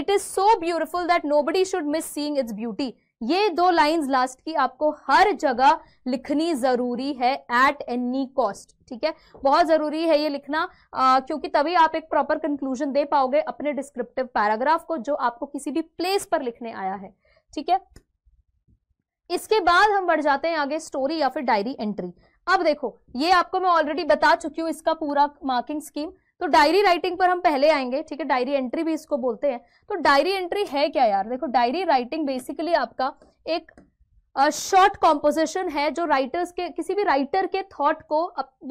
it is so beautiful that nobody should miss seeing its beauty ये दो लाइंस लास्ट की आपको हर जगह लिखनी जरूरी है एट एनी कॉस्ट ठीक है बहुत जरूरी है ये लिखना आ, क्योंकि तभी आप एक प्रॉपर कंक्लूजन दे पाओगे अपने डिस्क्रिप्टिव पैराग्राफ को जो आपको किसी भी प्लेस पर लिखने आया है ठीक है इसके बाद हम बढ़ जाते हैं आगे स्टोरी या फिर डायरी एंट्री अब देखो ये आपको मैं ऑलरेडी बता चुकी हूँ इसका पूरा मार्किंग स्कीम तो डायरी राइटिंग पर हम पहले आएंगे ठीक है डायरी एंट्री भी इसको बोलते हैं तो डायरी एंट्री है क्या यार देखो डायरी राइटिंग बेसिकली आपका एक शॉर्ट uh, कॉम्पोजिशन है जो राइटर्स के किसी भी राइटर के थॉट को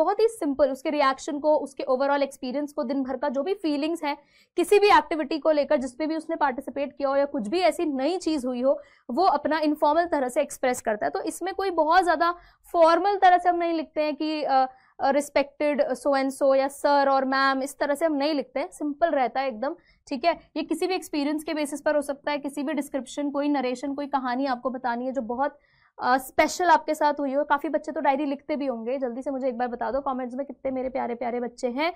बहुत ही सिंपल उसके रिएक्शन को उसके ओवरऑल एक्सपीरियंस को दिन भर का जो भी फीलिंग्स है किसी भी एक्टिविटी को लेकर जिसपे भी उसने पार्टिसिपेट किया हो या कुछ भी ऐसी नई चीज़ हुई हो वो अपना इनफॉर्मल तरह से एक्सप्रेस करता है तो इसमें कोई बहुत ज़्यादा फॉर्मल तरह से हम नहीं लिखते हैं कि uh, respected so and so या सर और मैम इस तरह से हम नहीं लिखते सिंपल रहता है एकदम ठीक है ये किसी भी एक्सपीरियंस के बेसिस पर हो सकता है किसी भी डिस्क्रिप्शन कोई नरेशन कोई कहानी आपको बतानी है जो बहुत स्पेशल uh, आपके साथ हुई हो काफ़ी बच्चे तो डायरी लिखते भी होंगे जल्दी से मुझे एक बार बता दो कमेंट्स में कितने मेरे प्यारे प्यारे बच्चे हैं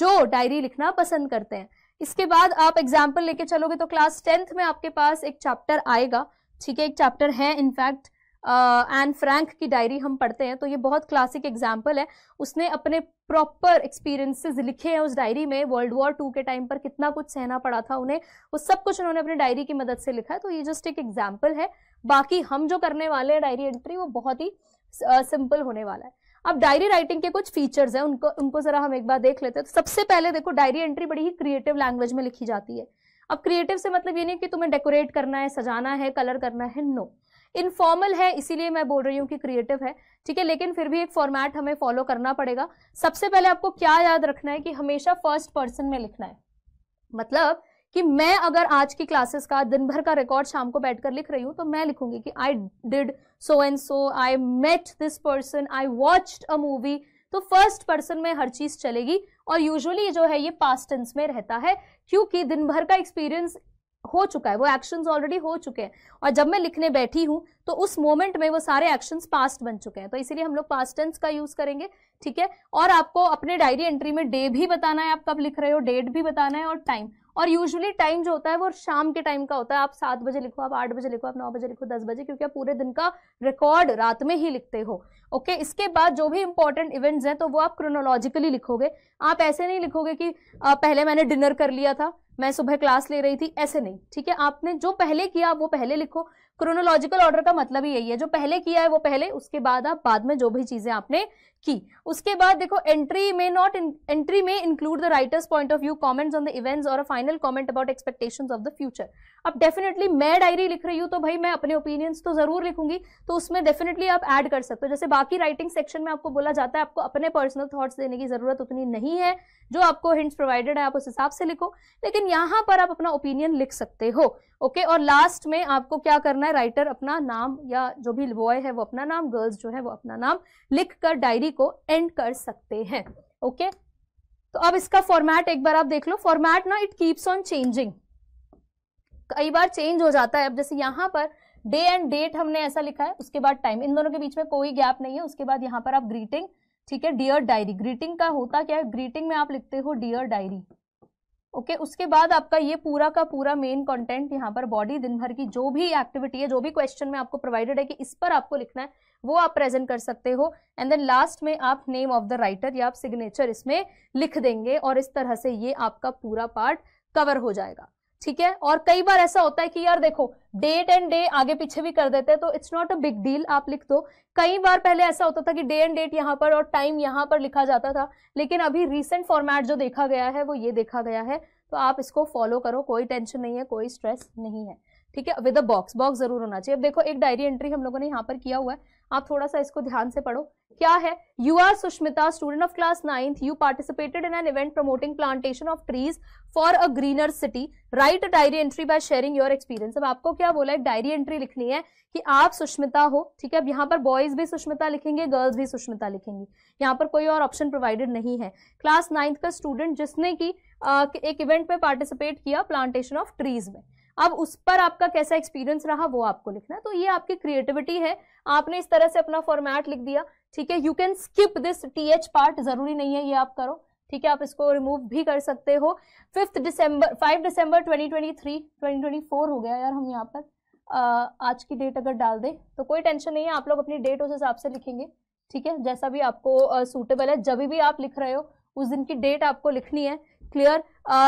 जो डायरी लिखना पसंद करते हैं इसके बाद आप एग्जाम्पल लेके चलोगे तो क्लास टेंथ में आपके पास एक चैप्टर आएगा ठीक है एक चैप्टर है इनफैक्ट एन फ्रैंक की डायरी हम पढ़ते हैं तो ये बहुत क्लासिक एग्जाम्पल है उसने अपने प्रॉपर एक्सपीरियंसेस लिखे हैं उस डायरी में वर्ल्ड वॉर टू के टाइम पर कितना कुछ सहना पड़ा था उन्हें वो सब कुछ उन्होंने अपनी डायरी की मदद से लिखा है तो ये जस्ट एक एग्जाम्पल है बाकी हम जो करने वाले हैं डायरी एंट्री वो बहुत ही सिंपल uh, होने वाला है अब डायरी राइटिंग के कुछ फीचर्स हैं उनको उनको जरा हम एक बार देख लेते हैं तो सबसे पहले देखो डायरी एंट्री बड़ी ही क्रिएटिव लैंग्वेज में लिखी जाती है अब क्रिएटिव से मतलब ये नहीं कि तुम्हें डेकोरेट करना है सजाना है कलर करना है नो no. इनफॉर्मल है इसीलिए मैं बोल रही हूँ कि क्रिएटिव है ठीक है लेकिन फिर भी एक फॉर्मेट हमें फॉलो करना पड़ेगा सबसे पहले आपको क्या याद रखना है कि हमेशा फर्स्ट पर्सन में लिखना है मतलब कि मैं अगर आज की क्लासेस का दिन भर का रिकॉर्ड शाम को बैठकर लिख रही हूँ तो मैं लिखूंगी कि I did so and so I met this person I watched a movie तो फर्स्ट पर्सन में हर चीज चलेगी और यूजुअली जो है ये पास्ट टेंस में रहता है क्योंकि दिन भर का एक्सपीरियंस हो चुका है वो एक्शंस ऑलरेडी हो चुके हैं और जब मैं लिखने बैठी हूँ तो उस मोमेंट में वो सारे एक्शंस पास्ट बन चुके हैं तो इसीलिए हम लोग पास्ट टेंस का यूज करेंगे ठीक है और आपको अपने डायरी एंट्री में डे भी बताना है आप कब लिख रहे हो डेट भी बताना है और टाइम और यूजुअली टाइम जो होता है वो शाम के टाइम का होता है आप सात बजे लिखो आप आठ बजे लिखो आप नौ बजे लिखो दस बजे क्योंकि आप पूरे दिन का रिकॉर्ड रात में ही लिखते हो ओके okay? इसके बाद जो भी इंपॉर्टेंट इवेंट्स हैं तो वो आप क्रोनोलॉजिकली लिखोगे आप ऐसे नहीं लिखोगे कि आ, पहले मैंने डिनर कर लिया था मैं सुबह क्लास ले रही थी ऐसे नहीं ठीक है आपने जो पहले किया वो पहले लिखो क्रोनोलॉजिकल ऑर्डर का मतलब ही यही है जो पहले किया है वो पहले उसके बाद आप बाद में जो भी चीजें आपने की उसके बाद देखो एंट्री में नॉट एंट्री में include the writer's point of view comments on the events और a final comment about expectations of the future अब डेफिनेटली मैं डायरी लिख रही हूँ तो भाई मैं अपने ओपिनियंस तो जरूर लिखूंगी तो उसमें डेफिनेटली आप ऐड कर सकते हो जैसे बाकी राइटिंग सेक्शन में आपको बोला जाता है आपको अपने पर्सनल थॉट्स देने की जरूरत उतनी नहीं है जो आपको हिंट्स प्रोवाइडेड है आप उस हिसाब से लिखो लेकिन यहाँ पर आप अपना ओपिनियन लिख सकते हो ओके okay? और लास्ट में आपको क्या करना है राइटर अपना नाम या जो भी बॉय है वो अपना नाम गर्ल्स जो है वो अपना नाम लिख कर डायरी को एंड कर सकते हैं ओके तो अब इसका फॉर्मेट एक बार आप देख लो फॉर्मेट ना इट कीप्स ऑन चेंजिंग कई बार चेंज हो जाता है अब जैसे यहां पर डे एंड डेट हमने ऐसा लिखा है उसके बाद टाइम इन दोनों के बीच में कोई गैप नहीं है उसके बाद यहां पर आप ग्रीटिंग ठीक है डियर डायरी ग्रीटिंग का होता क्या है ग्रीटिंग में आप लिखते हो डियर डायरी ओके okay, उसके बाद आपका ये पूरा का पूरा मेन कंटेंट यहाँ पर बॉडी दिन भर की जो भी एक्टिविटी है जो भी क्वेश्चन में आपको प्रोवाइडेड है कि इस पर आपको लिखना है वो आप प्रेजेंट कर सकते हो एंड देन लास्ट में आप नेम ऑफ द राइटर या आप सिग्नेचर इसमें लिख देंगे और इस तरह से ये आपका पूरा पार्ट कवर हो जाएगा ठीक है और कई बार ऐसा होता है कि यार देखो डेट एंड डे आगे पीछे भी कर देते हैं तो it's not a big deal आप लिख दो कई बार पहले ऐसा होता था कि डे एंड डेट यहाँ पर और टाइम यहाँ पर लिखा जाता था लेकिन अभी रिसेंट फॉर्मेट जो देखा गया है वो ये देखा गया है तो आप इसको फॉलो करो कोई टेंशन नहीं है कोई स्ट्रेस नहीं है ठीक है विद अ बॉक्स बॉक्स जरूर होना चाहिए अब देखो एक डायरी एंट्री हम लोगों ने यहाँ पर किया हुआ है आप थोड़ा सा इसको ध्यान से पढ़ो क्या है you are Sushmita student of class ninth you participated in an event promoting plantation of trees for a greener city write a diary entry by sharing your experience अब आपको क्या बोला है डायरी एंट्री लिखनी है कि आप सुष्मिता हो ठीक है अब यहाँ पर बॉयज भी सुष्मिता लिखेंगे गर्ल्स भी सुष्मिता लिखेंगी यहाँ पर कोई और ऑप्शन प्रोवाइडेड नहीं है क्लास नाइन्थ का स्टूडेंट जिसने की एक इवेंट में पार्टिसिपेट किया प्लांटेशन ऑफ ट्रीज में अब उस पर आपका कैसा एक्सपीरियंस रहा वो आपको लिखना है तो ये आपकी क्रिएटिविटी है आपने इस तरह से अपना फॉर्मेट लिख दिया ठीक है you can skip this T H part जरूरी नहीं है ये आप करो ठीक है आप इसको रिमूव भी कर सकते हो फिफ्थ दिसंबर फाइव दिसंबर 2023 2024 हो गया यार हम यहाँ पर आ, आज की डेट अगर डाल दें तो कोई टेंशन नहीं है आप लोग अपनी डेट उस हिसाब से लिखेंगे ठीक है जैसा भी आपको सूटेबल है जब भी आप लिख रहे हो उस दिन की डेट आपको लिखनी है क्लियर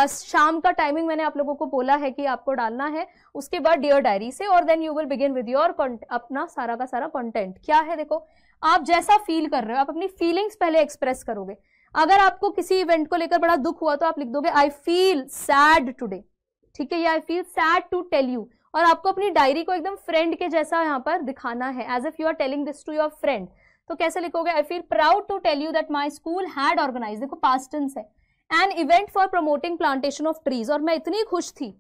शाम का टाइमिंग मैंने आप लोगों को बोला है कि आपको डालना है उसके बाद डियर डायरी से और then you will begin with your अपना सारा का सारा कंटेंट क्या है देखो आप जैसा फील कर रहे हो आप अपनी फीलिंग्स पहले एक्सप्रेस करोगे अगर आपको किसी इवेंट को लेकर बड़ा दुख हुआ तो आप लिख दोगे आई फील सैड टूडे ठीक है या I feel sad to tell you और आपको अपनी डायरी को एकदम फ्रेंड के जैसा यहाँ पर दिखाना है as if you are telling this to your friend तो कैसे लिखोगे I feel proud to tell you that my school had organise देखो पास्टेंस है an event for promoting plantation of trees और मैं इतनी खुश थी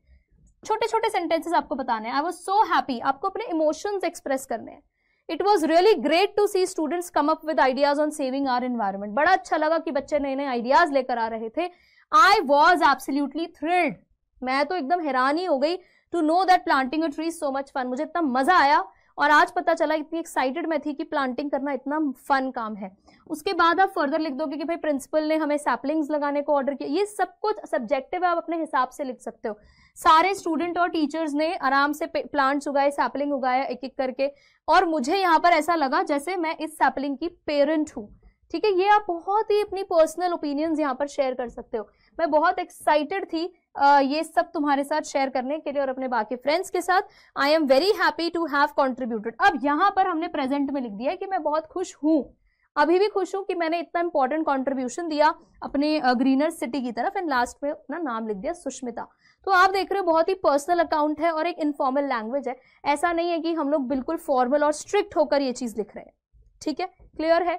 छोटे छोटे सेंटेंसेस आपको बताने आई वॉज सो हैप्पी आपको अपने इमोशंस एक्सप्रेस करने हैं it was really great to see students come up with ideas on saving our environment बड़ा अच्छा लगा कि बच्चे नए नए आइडियाज लेकर आ रहे थे आई वॉज एब्सोल्यूटली थ्रिल्ड मैं तो एकदम हैरानी हो गई to know that planting a tree so much fun मुझे इतना मजा आया और आज पता चला इतनी एक्साइटेड मैं थी कि प्लांटिंग करना इतना फन काम है उसके बाद आप फर्दर लिख दोगे कि भाई प्रिंसिपल ने हमें सैपलिंग्स लगाने को ऑर्डर किया ये सब कुछ सब्जेक्टिव है आप अपने हिसाब से लिख सकते हो सारे स्टूडेंट और टीचर्स ने आराम से प्लांट्स उगाए सैपलिंग उगाया एक एक करके और मुझे यहाँ पर ऐसा लगा जैसे मैं इस सैपलिंग की पेरेंट हूँ ठीक है ये आप बहुत ही अपनी पर्सनल ओपिनियंस यहाँ पर शेयर कर सकते हो मैं बहुत एक्साइटेड थी ये सब तुम्हारे साथ शेयर करने के लिए और अपने बाकी फ्रेंड्स के साथ I am very happy to have contributed अब यहाँ पर हमने प्रेजेंट में लिख दिया कि मैं बहुत खुश हूँ अभी भी खुश हूँ कि मैंने इतना इंपॉर्टेंट कॉन्ट्रीब्यूशन दिया अपने ग्रीनर सिटी की तरफ एंड लास्ट में अपना नाम लिख दिया सुष्मिता तो आप देख रहे हो बहुत ही पर्सनल अकाउंट है और एक इनफॉर्मल लैंग्वेज है ऐसा नहीं है कि हम लोग बिल्कुल फॉर्मल और स्ट्रिक्ट होकर ये चीज़ लिख रहे हैं ठीक है क्लियर है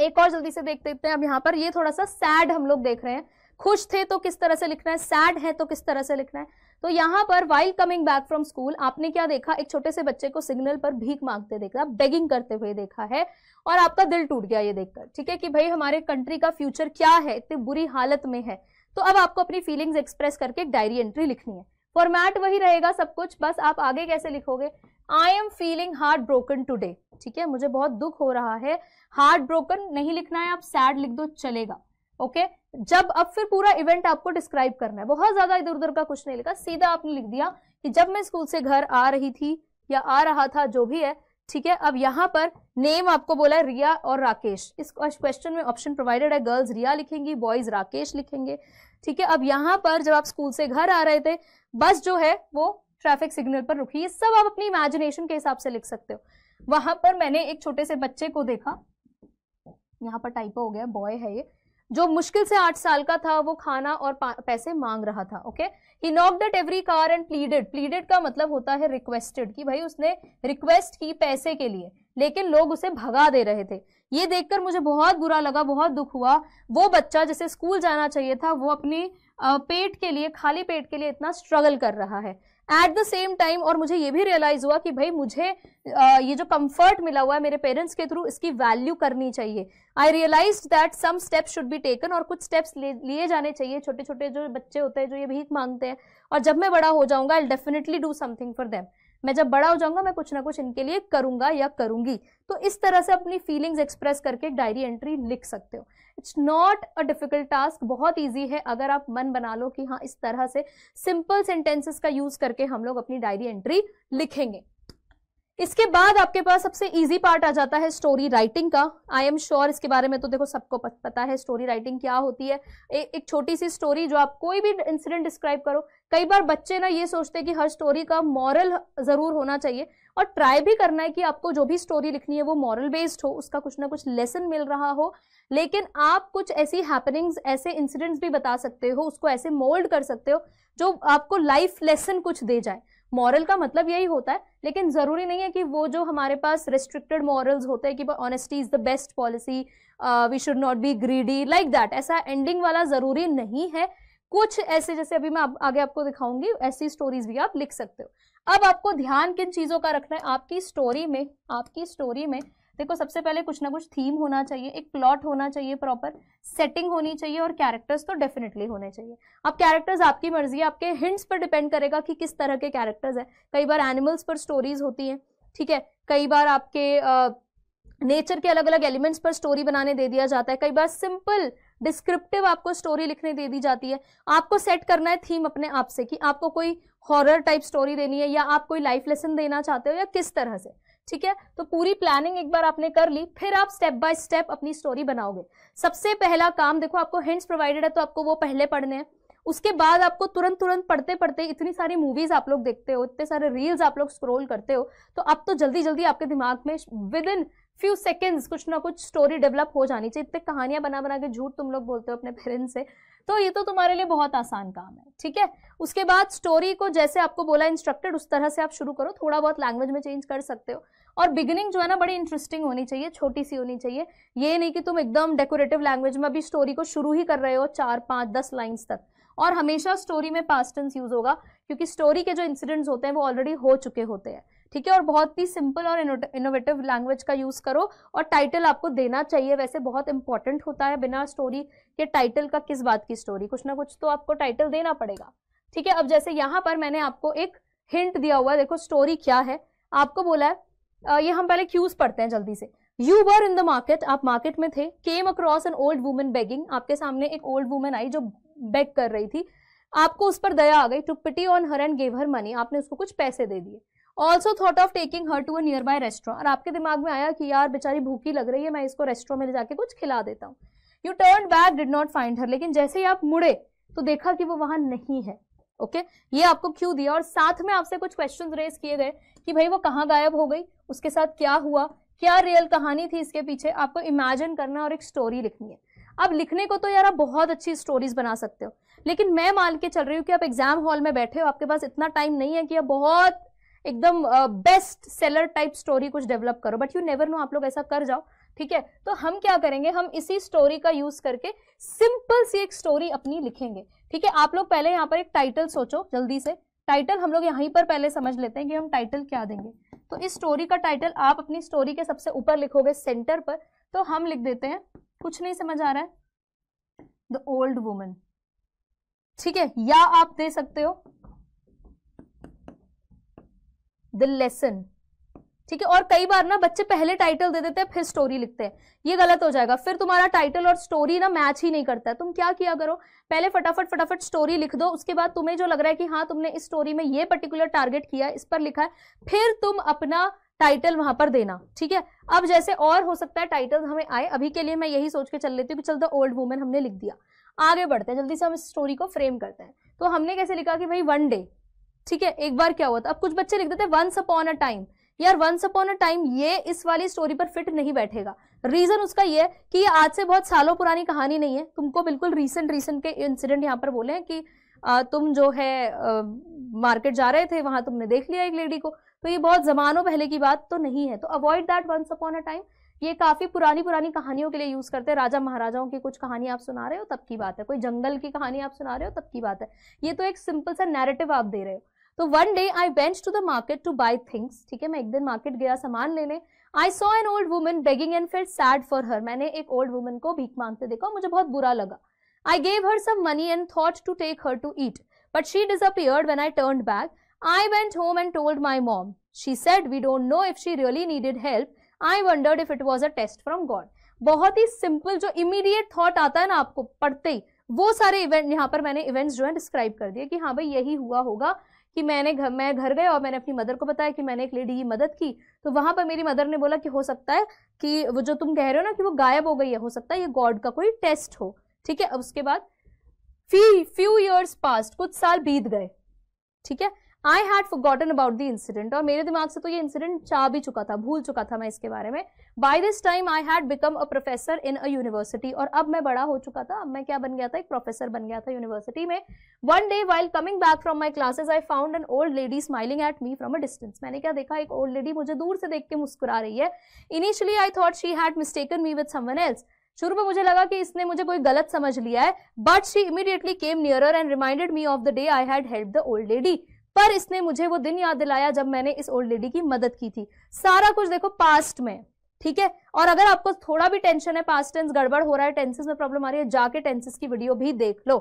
एक और जल्दी से देख देखते हैं अब यहाँ पर ये थोड़ा सा सैड हम लोग देख रहे हैं खुश थे तो किस तरह से लिखना है सैड है तो किस तरह से लिखना है तो यहाँ पर while coming back from school आपने क्या देखा एक छोटे से बच्चे को सिग्नल पर भीख मांगते देखा बेगिंग करते हुए देखा है और आपका दिल टूट गया ये देखकर ठीक है कि भाई हमारे कंट्री का फ्यूचर क्या है इतनी बुरी हालत में है तो अब आपको अपनी फीलिंग्स एक्सप्रेस करके एक डायरी एंट्री लिखनी है फॉर्मैट वही रहेगा सब कुछ बस आप आगे कैसे लिखोगे I am feeling heart broken today ठीक है मुझे बहुत दुख हो रहा है हार्ट ब्रोकन नहीं लिखना है आप सैड लिख दो चलेगा ओके जब अब फिर पूरा इवेंट आपको डिस्क्राइब करना है बहुत ज्यादा इधर उधर का कुछ नहीं लिखा सीधा आपने लिख दिया कि जब मैं स्कूल से घर आ रही थी या आ रहा था जो भी है ठीक है अब यहाँ पर नेम आपको बोला है रिया और राकेश इस क्वेश्चन में ऑप्शन प्रोवाइडेड है गर्ल्स रिया लिखेंगी बॉयज राकेश लिखेंगे ठीक है अब यहाँ पर जब आप स्कूल से घर आ रहे थे बस जो है वो ट्रैफिक सिग्नल पर रुकी ये सब आप अपनी इमेजिनेशन के हिसाब से लिख सकते हो वहां पर मैंने एक छोटे से बच्चे को देखा यहाँ पर टाइप हो गया बॉय है ये जो मुश्किल से आठ साल का था वो खाना और पैसे मांग रहा था okay he knock at every car and pleaded pleaded का मतलब होता है रिक्वेस्टेड कि भाई उसने रिक्वेस्ट की पैसे के लिए लेकिन लोग उसे भगा दे रहे थे ये देखकर मुझे बहुत बुरा लगा बहुत दुख हुआ वो बच्चा जिसे स्कूल जाना चाहिए था वो अपनी पेट के लिए खाली पेट के लिए इतना स्ट्रगल कर रहा है एट द सेम टाइम और मुझे ये भी रियलाइज़ हुआ कि भाई मुझे ये जो कंफर्ट मिला हुआ है मेरे पेरेंट्स के थ्रू इसकी वैल्यू करनी चाहिए I realise that some steps should be taken और कुछ स्टेप्स लिए जाने चाहिए छोटे छोटे जो बच्चे होते हैं जो ये भीख मांगते हैं और जब मैं बड़ा हो जाऊंगा I definitely do something for them मैं जब बड़ा हो जाऊंगा मैं कुछ ना कुछ इनके लिए करूंगा या करूंगी तो इस तरह से अपनी फीलिंग्स एक्सप्रेस करके डायरी एंट्री लिख सकते हो it's not a difficult task बहुत ईजी है अगर आप मन बना लो कि हाँ इस तरह से सिंपल सेंटेंसेस का यूज करके हम लोग अपनी डायरी एंट्री लिखेंगे इसके बाद आपके पास सबसे इजी पार्ट आ जाता है स्टोरी राइटिंग का आई एम श्योर इसके बारे में तो देखो सबको पता है स्टोरी राइटिंग क्या होती है ए, एक छोटी सी स्टोरी जो आप कोई भी इंसिडेंट डिस्क्राइब करो कई बार बच्चे ना ये सोचते हैं कि हर स्टोरी का मॉरल जरूर होना चाहिए और ट्राई भी करना है कि आपको जो भी स्टोरी लिखनी है वो मॉरल बेस्ड हो उसका कुछ ना कुछ लेसन मिल रहा हो लेकिन आप कुछ ऐसी हैपनिंग्स ऐसे इंसिडेंट्स भी बता सकते हो उसको ऐसे मोल्ड कर सकते हो जो आपको लाइफ लेसन कुछ दे जाए मॉरल का मतलब यही होता है लेकिन ज़रूरी नहीं है कि वो जो हमारे पास रिस्ट्रिक्टेड मॉरल्स होते हैं कि honesty is the best policy we should not be greedy like that ऐसा एंडिंग वाला ज़रूरी नहीं है कुछ ऐसे जैसे अभी मैं आप, आगे आपको दिखाऊंगी ऐसी स्टोरीज भी आप लिख सकते हो अब आपको ध्यान किन चीज़ों का रखना है आपकी स्टोरी में आपकी स्टोरी में देखो सबसे पहले कुछ ना कुछ थीम होना चाहिए एक प्लॉट होना चाहिए प्रॉपर सेटिंग होनी चाहिए और कैरेक्टर्स तो डेफिनेटली होने चाहिए अब कैरेक्टर्स आपकी मर्जी है आपके हिंट्स पर डिपेंड करेगा कि किस तरह के कैरेक्टर्स हैं कई बार एनिमल्स पर स्टोरीज होती हैं ठीक है कई बार आपके आ, नेचर के अलग अलग एलिमेंट्स पर स्टोरी बनाने दे दिया जाता है कई बार सिंपल डिस्क्रिप्टिव आपको स्टोरी लिखने दे दी जाती है आपको सेट करना है थीम अपने आप से कि आपको कोई हॉरर टाइप स्टोरी देनी है या आप कोई लाइफ लेसन देना चाहते हो या किस तरह से ठीक है तो पूरी प्लानिंग एक बार आपने कर ली फिर आप स्टेप बाय स्टेप अपनी स्टोरी बनाओगे सबसे पहला काम देखो आपको हिंट्स प्रोवाइडेड है तो आपको वो पहले पढ़ने हैं उसके बाद आपको तुरंत तुरंत पढ़ते पढ़ते इतनी सारी मूवीज आप लोग देखते हो इतने सारे रील्स आप लोग स्क्रोल करते हो तो अब तो जल्दी जल्दी आपके दिमाग में विद इन फ्यू सेकेंड्स कुछ ना कुछ स्टोरी डेवलप हो जानी चाहिए इतने कहानियां बना बना के झूठ तुम लोग बोलते हो अपने पेरेंट्स से तो ये तो तुम्हारे लिए बहुत आसान काम है ठीक है उसके बाद स्टोरी को जैसे आपको बोला इंस्ट्रक्टेड उस तरह से आप शुरू करो थोड़ा बहुत लैंग्वेज में चेंज कर सकते हो और बिगिनिंग जो है ना बड़ी इंटरेस्टिंग होनी चाहिए छोटी सी होनी चाहिए ये नहीं कि तुम एकदम डेकोरेटिव लैंग्वेज में अभी स्टोरी को शुरू ही कर रहे हो चार पाँच दस लाइन्स तक और हमेशा स्टोरी में पास्टेंस टेंस यूज होगा क्योंकि स्टोरी के जो इंसिडेंट्स होते हैं वो ऑलरेडी हो चुके होते हैं ठीक है और बहुत ही सिंपल और इनोवेटिव लैंग्वेज का यूज करो और टाइटल आपको देना चाहिए वैसे बहुत इंपॉर्टेंट होता है बिना स्टोरी के टाइटल का किस बात की स्टोरी कुछ ना कुछ तो आपको टाइटल देना पड़ेगा ठीक है अब जैसे यहाँ पर मैंने आपको एक हिंट दिया हुआ है देखो स्टोरी क्या है आपको बोला है ये हम पहले क्यूज पढ़ते हैं जल्दी से you were in the market आप मार्केट में थे came across an old woman begging आपके सामने एक ओल्ड वुमेन आई जो बेग कर रही थी आपको उस पर दया आ गई to pity on her and gave her money आपने उसको कुछ पैसे दे दिए also thought of taking her to a nearby restaurant और आपके दिमाग में आया कि यार बेचारी भूखी लग रही है मैं इसको रेस्टोरेंट में ले जाके कुछ खिला देता हूँ you turn back did not find her लेकिन जैसे ही आप मुड़े तो देखा कि वो वहां नहीं है ओके okay? ये आपको क्यों दिया और साथ में आपसे कुछ क्वेश्चन रेज किए गए कि भाई वो कहाँ गायब हो गई उसके साथ क्या हुआ क्या रियल कहानी थी इसके पीछे आपको इमेजिन करना और एक स्टोरी लिखनी है अब लिखने को तो यार आप बहुत अच्छी स्टोरीज बना सकते हो लेकिन मैं मान के चल रही हूँ कि आप एग्जाम हॉल में बैठे हो आपके पास इतना टाइम नहीं है कि आप बहुत एकदम बेस्ट सेलर टाइप स्टोरी कुछ डेवलप करो बट यू नेवर नो आप लोग ऐसा कर जाओ ठीक है तो हम क्या करेंगे हम इसी स्टोरी का यूज करके सिंपल सी एक स्टोरी अपनी लिखेंगे ठीक है आप लोग पहले यहाँ पर एक टाइटल सोचो जल्दी से टाइटल हम लोग यहीं पर पहले समझ लेते हैं कि हम टाइटल क्या देंगे तो इस स्टोरी का टाइटल आप अपनी स्टोरी के सबसे ऊपर लिखोगे सेंटर पर तो हम लिख देते हैं कुछ नहीं समझ आ रहा है द ओल्ड वुमन ठीक है या आप दे सकते हो द लेसन ठीक है और कई बार ना बच्चे पहले टाइटल दे देते हैं फिर स्टोरी लिखते हैं ये गलत हो जाएगा फिर तुम्हारा टाइटल और स्टोरी ना मैच ही नहीं करता है तुम क्या किया करो पहले फटाफट फटाफट स्टोरी लिख दो उसके बाद तुम्हें जो लग रहा है कि हाँ तुमने इस स्टोरी में ये पर्टिकुलर टारगेट किया है इस पर लिखा है फिर तुम अपना टाइटल वहां पर देना ठीक है अब जैसे और हो सकता है टाइटल हमें आए अभी के लिए मैं यही सोच के चल लेती हूँ कि चल द ओल्ड वुमेन हमने लिख दिया आगे बढ़ते हैं जल्दी से हम इस स्टोरी को फ्रेम करते हैं तो हमने कैसे लिखा कि भाई वन डे ठीक है एक बार क्या हुआ था अब कुछ बच्चे लिख देते हैं वंस अपॉन अ टाइम यार वंस अपॉन अ टाइम ये इस वाली स्टोरी पर फिट नहीं बैठेगा रीजन उसका ये कि ये आज से बहुत सालों पुरानी कहानी नहीं है तुमको बिल्कुल रीसेंट रीसेंट के इंसिडेंट यहाँ पर बोले हैं कि आ, तुम जो है आ, मार्केट जा रहे थे वहां तुमने देख लिया एक लेडी को तो ये बहुत जमानों पहले की बात तो नहीं है तो avoid that once upon a time ये काफी पुरानी पुरानी कहानियों के लिए यूज करते हैं राजा महाराजाओं की कुछ कहानी आप सुना रहे हो तब की बात है कोई जंगल की कहानी आप सुना रहे हो तब की बात है ये तो एक सिंपल सा नैरेटिव आप दे रहे हो तो one day I went to the market to buy things ठीक है मैं एक दिन मार्केट गया सामान लेने I saw an old woman begging and felt sad for her मैंने एक ओल्ड वुमन को भीख मांगते देखा मुझे बहुत बुरा लगा I gave her some money and thought to take her to eat but she disappeared when I turn back I went home and told my mom. She said we don't know if she really needed help. I wondered if it was a test from God. बहुत ही simple जो immediate thought आता है ना आपको पढ़ते ही वो सारे इवेंट यहाँ पर मैंने इवेंट्स जो है डिस्क्राइब कर दिए कि हाँ भाई यही हुआ होगा कि मैंने घर मैं घर गए और मैंने अपनी मदर को बताया कि मैंने एक लेडी की मदद की तो वहां पर मेरी मदर ने बोला कि हो सकता है कि वो जो तुम कह रहे हो ना कि वो गायब हो गई है हो सकता है ये गॉड का कोई टेस्ट हो ठीक है अब उसके बाद फ्यू फ्यू ईयर्स पास्ट कुछ साल बीत गए ठीक है I had forgotten about the incident और मेरे दिमाग से तो ये इंसिडेंट चाह भी चुका था भूल चुका था मैं इसके बारे में by this time I had become a professor in a university और अब मैं बड़ा हो चुका था अब मैं क्या बन गया था एक प्रोफेसर बन गया था यूनिवर्सिटी में one day while coming back from my classes I found an old lady smiling at me from a distance मैंने क्या देखा एक ओल्ड लेडी मुझे दूर से देख के मुस्कुरा रही है initially I thought she had mistaken me with someone else शुरू में मुझे लगा कि इसने मुझे कोई गलत समझ लिया है but she immediately came nearer and reminded me of the day I had help the old lady पर इसने मुझे वो दिन याद दिलाया जब मैंने इस ओल्ड लेडी की मदद की थी सारा कुछ देखो पास्ट में ठीक है और अगर आपको थोड़ा भी टेंशन है पास्ट टेंस गड़बड़ हो रहा है टेंसेस में प्रॉब्लम आ रही है जाके टेंसेस की वीडियो भी देख लो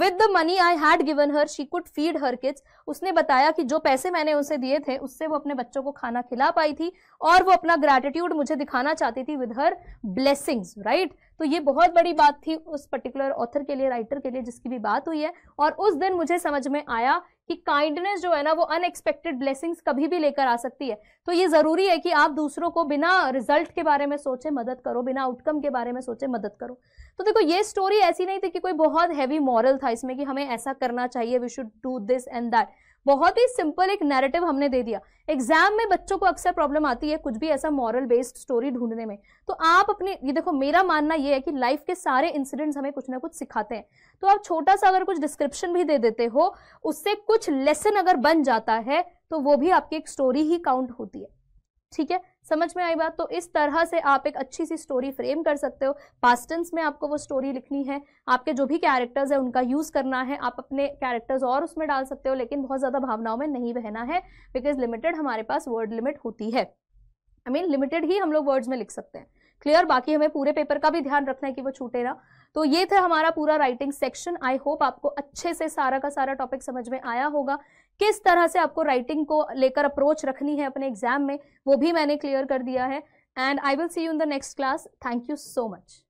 with the money I had given her she could feed her kids उसने बताया कि जो पैसे मैंने उसे दिए थे उससे वो अपने बच्चों को खाना खिला पाई थी और वो अपना ग्रेटिट्यूड मुझे दिखाना चाहती थी विद हर ब्लेसिंग्स राइट तो ये बहुत बड़ी बात थी उस पर्टिकुलर ऑथर के लिए राइटर के लिए जिसकी भी बात हुई है और उस दिन मुझे समझ में आया कि काइंडनेस जो है ना वो अनएक्सपेक्टेड ब्लेसिंग्स कभी भी लेकर आ सकती है तो ये ज़रूरी है कि आप दूसरों को बिना रिजल्ट के बारे में सोचे मदद करो बिना आउटकम के बारे में सोचे मदद करो तो देखो ये स्टोरी ऐसी नहीं थी कि कोई बहुत हैवी मॉरल था इसमें कि हमें ऐसा करना चाहिए we should do this and that बहुत ही सिंपल एक नैरेटिव हमने दे दिया एग्जाम में बच्चों को अक्सर प्रॉब्लम आती है कुछ भी ऐसा मॉरल बेस्ड स्टोरी ढूंढने में तो आप अपने ये देखो मेरा मानना ये है कि लाइफ के सारे इंसिडेंट्स हमें कुछ ना कुछ सिखाते हैं तो आप छोटा सा अगर कुछ डिस्क्रिप्शन भी दे देते हो उससे कुछ लेसन अगर बन जाता है तो वो भी आपकी एक स्टोरी ही काउंट होती है ठीक है समझ में आई बात तो इस तरह से आप एक अच्छी सी स्टोरी फ्रेम कर सकते हो पास्टेंस में आपको वो स्टोरी लिखनी है आपके जो भी कैरेक्टर्स है उनका यूज़ करना है आप अपने कैरेक्टर्स और उसमें डाल सकते हो लेकिन बहुत ज़्यादा भावनाओं में नहीं बहना है बिकॉज लिमिटेड हमारे पास वर्ड लिमिट होती है आई मीन लिमिटेड ही हम लोग वर्ड्स में लिख सकते हैं क्लियर बाकी हमें पूरे पेपर का भी ध्यान रखना है कि वो छूटे ना तो ये था हमारा पूरा राइटिंग सेक्शन आई होप आपको अच्छे से सारा का सारा टॉपिक समझ में आया होगा किस तरह से आपको राइटिंग को लेकर अप्रोच रखनी है अपने एग्जाम में वो भी मैंने क्लियर कर दिया है and I will see you in the next class thank you so much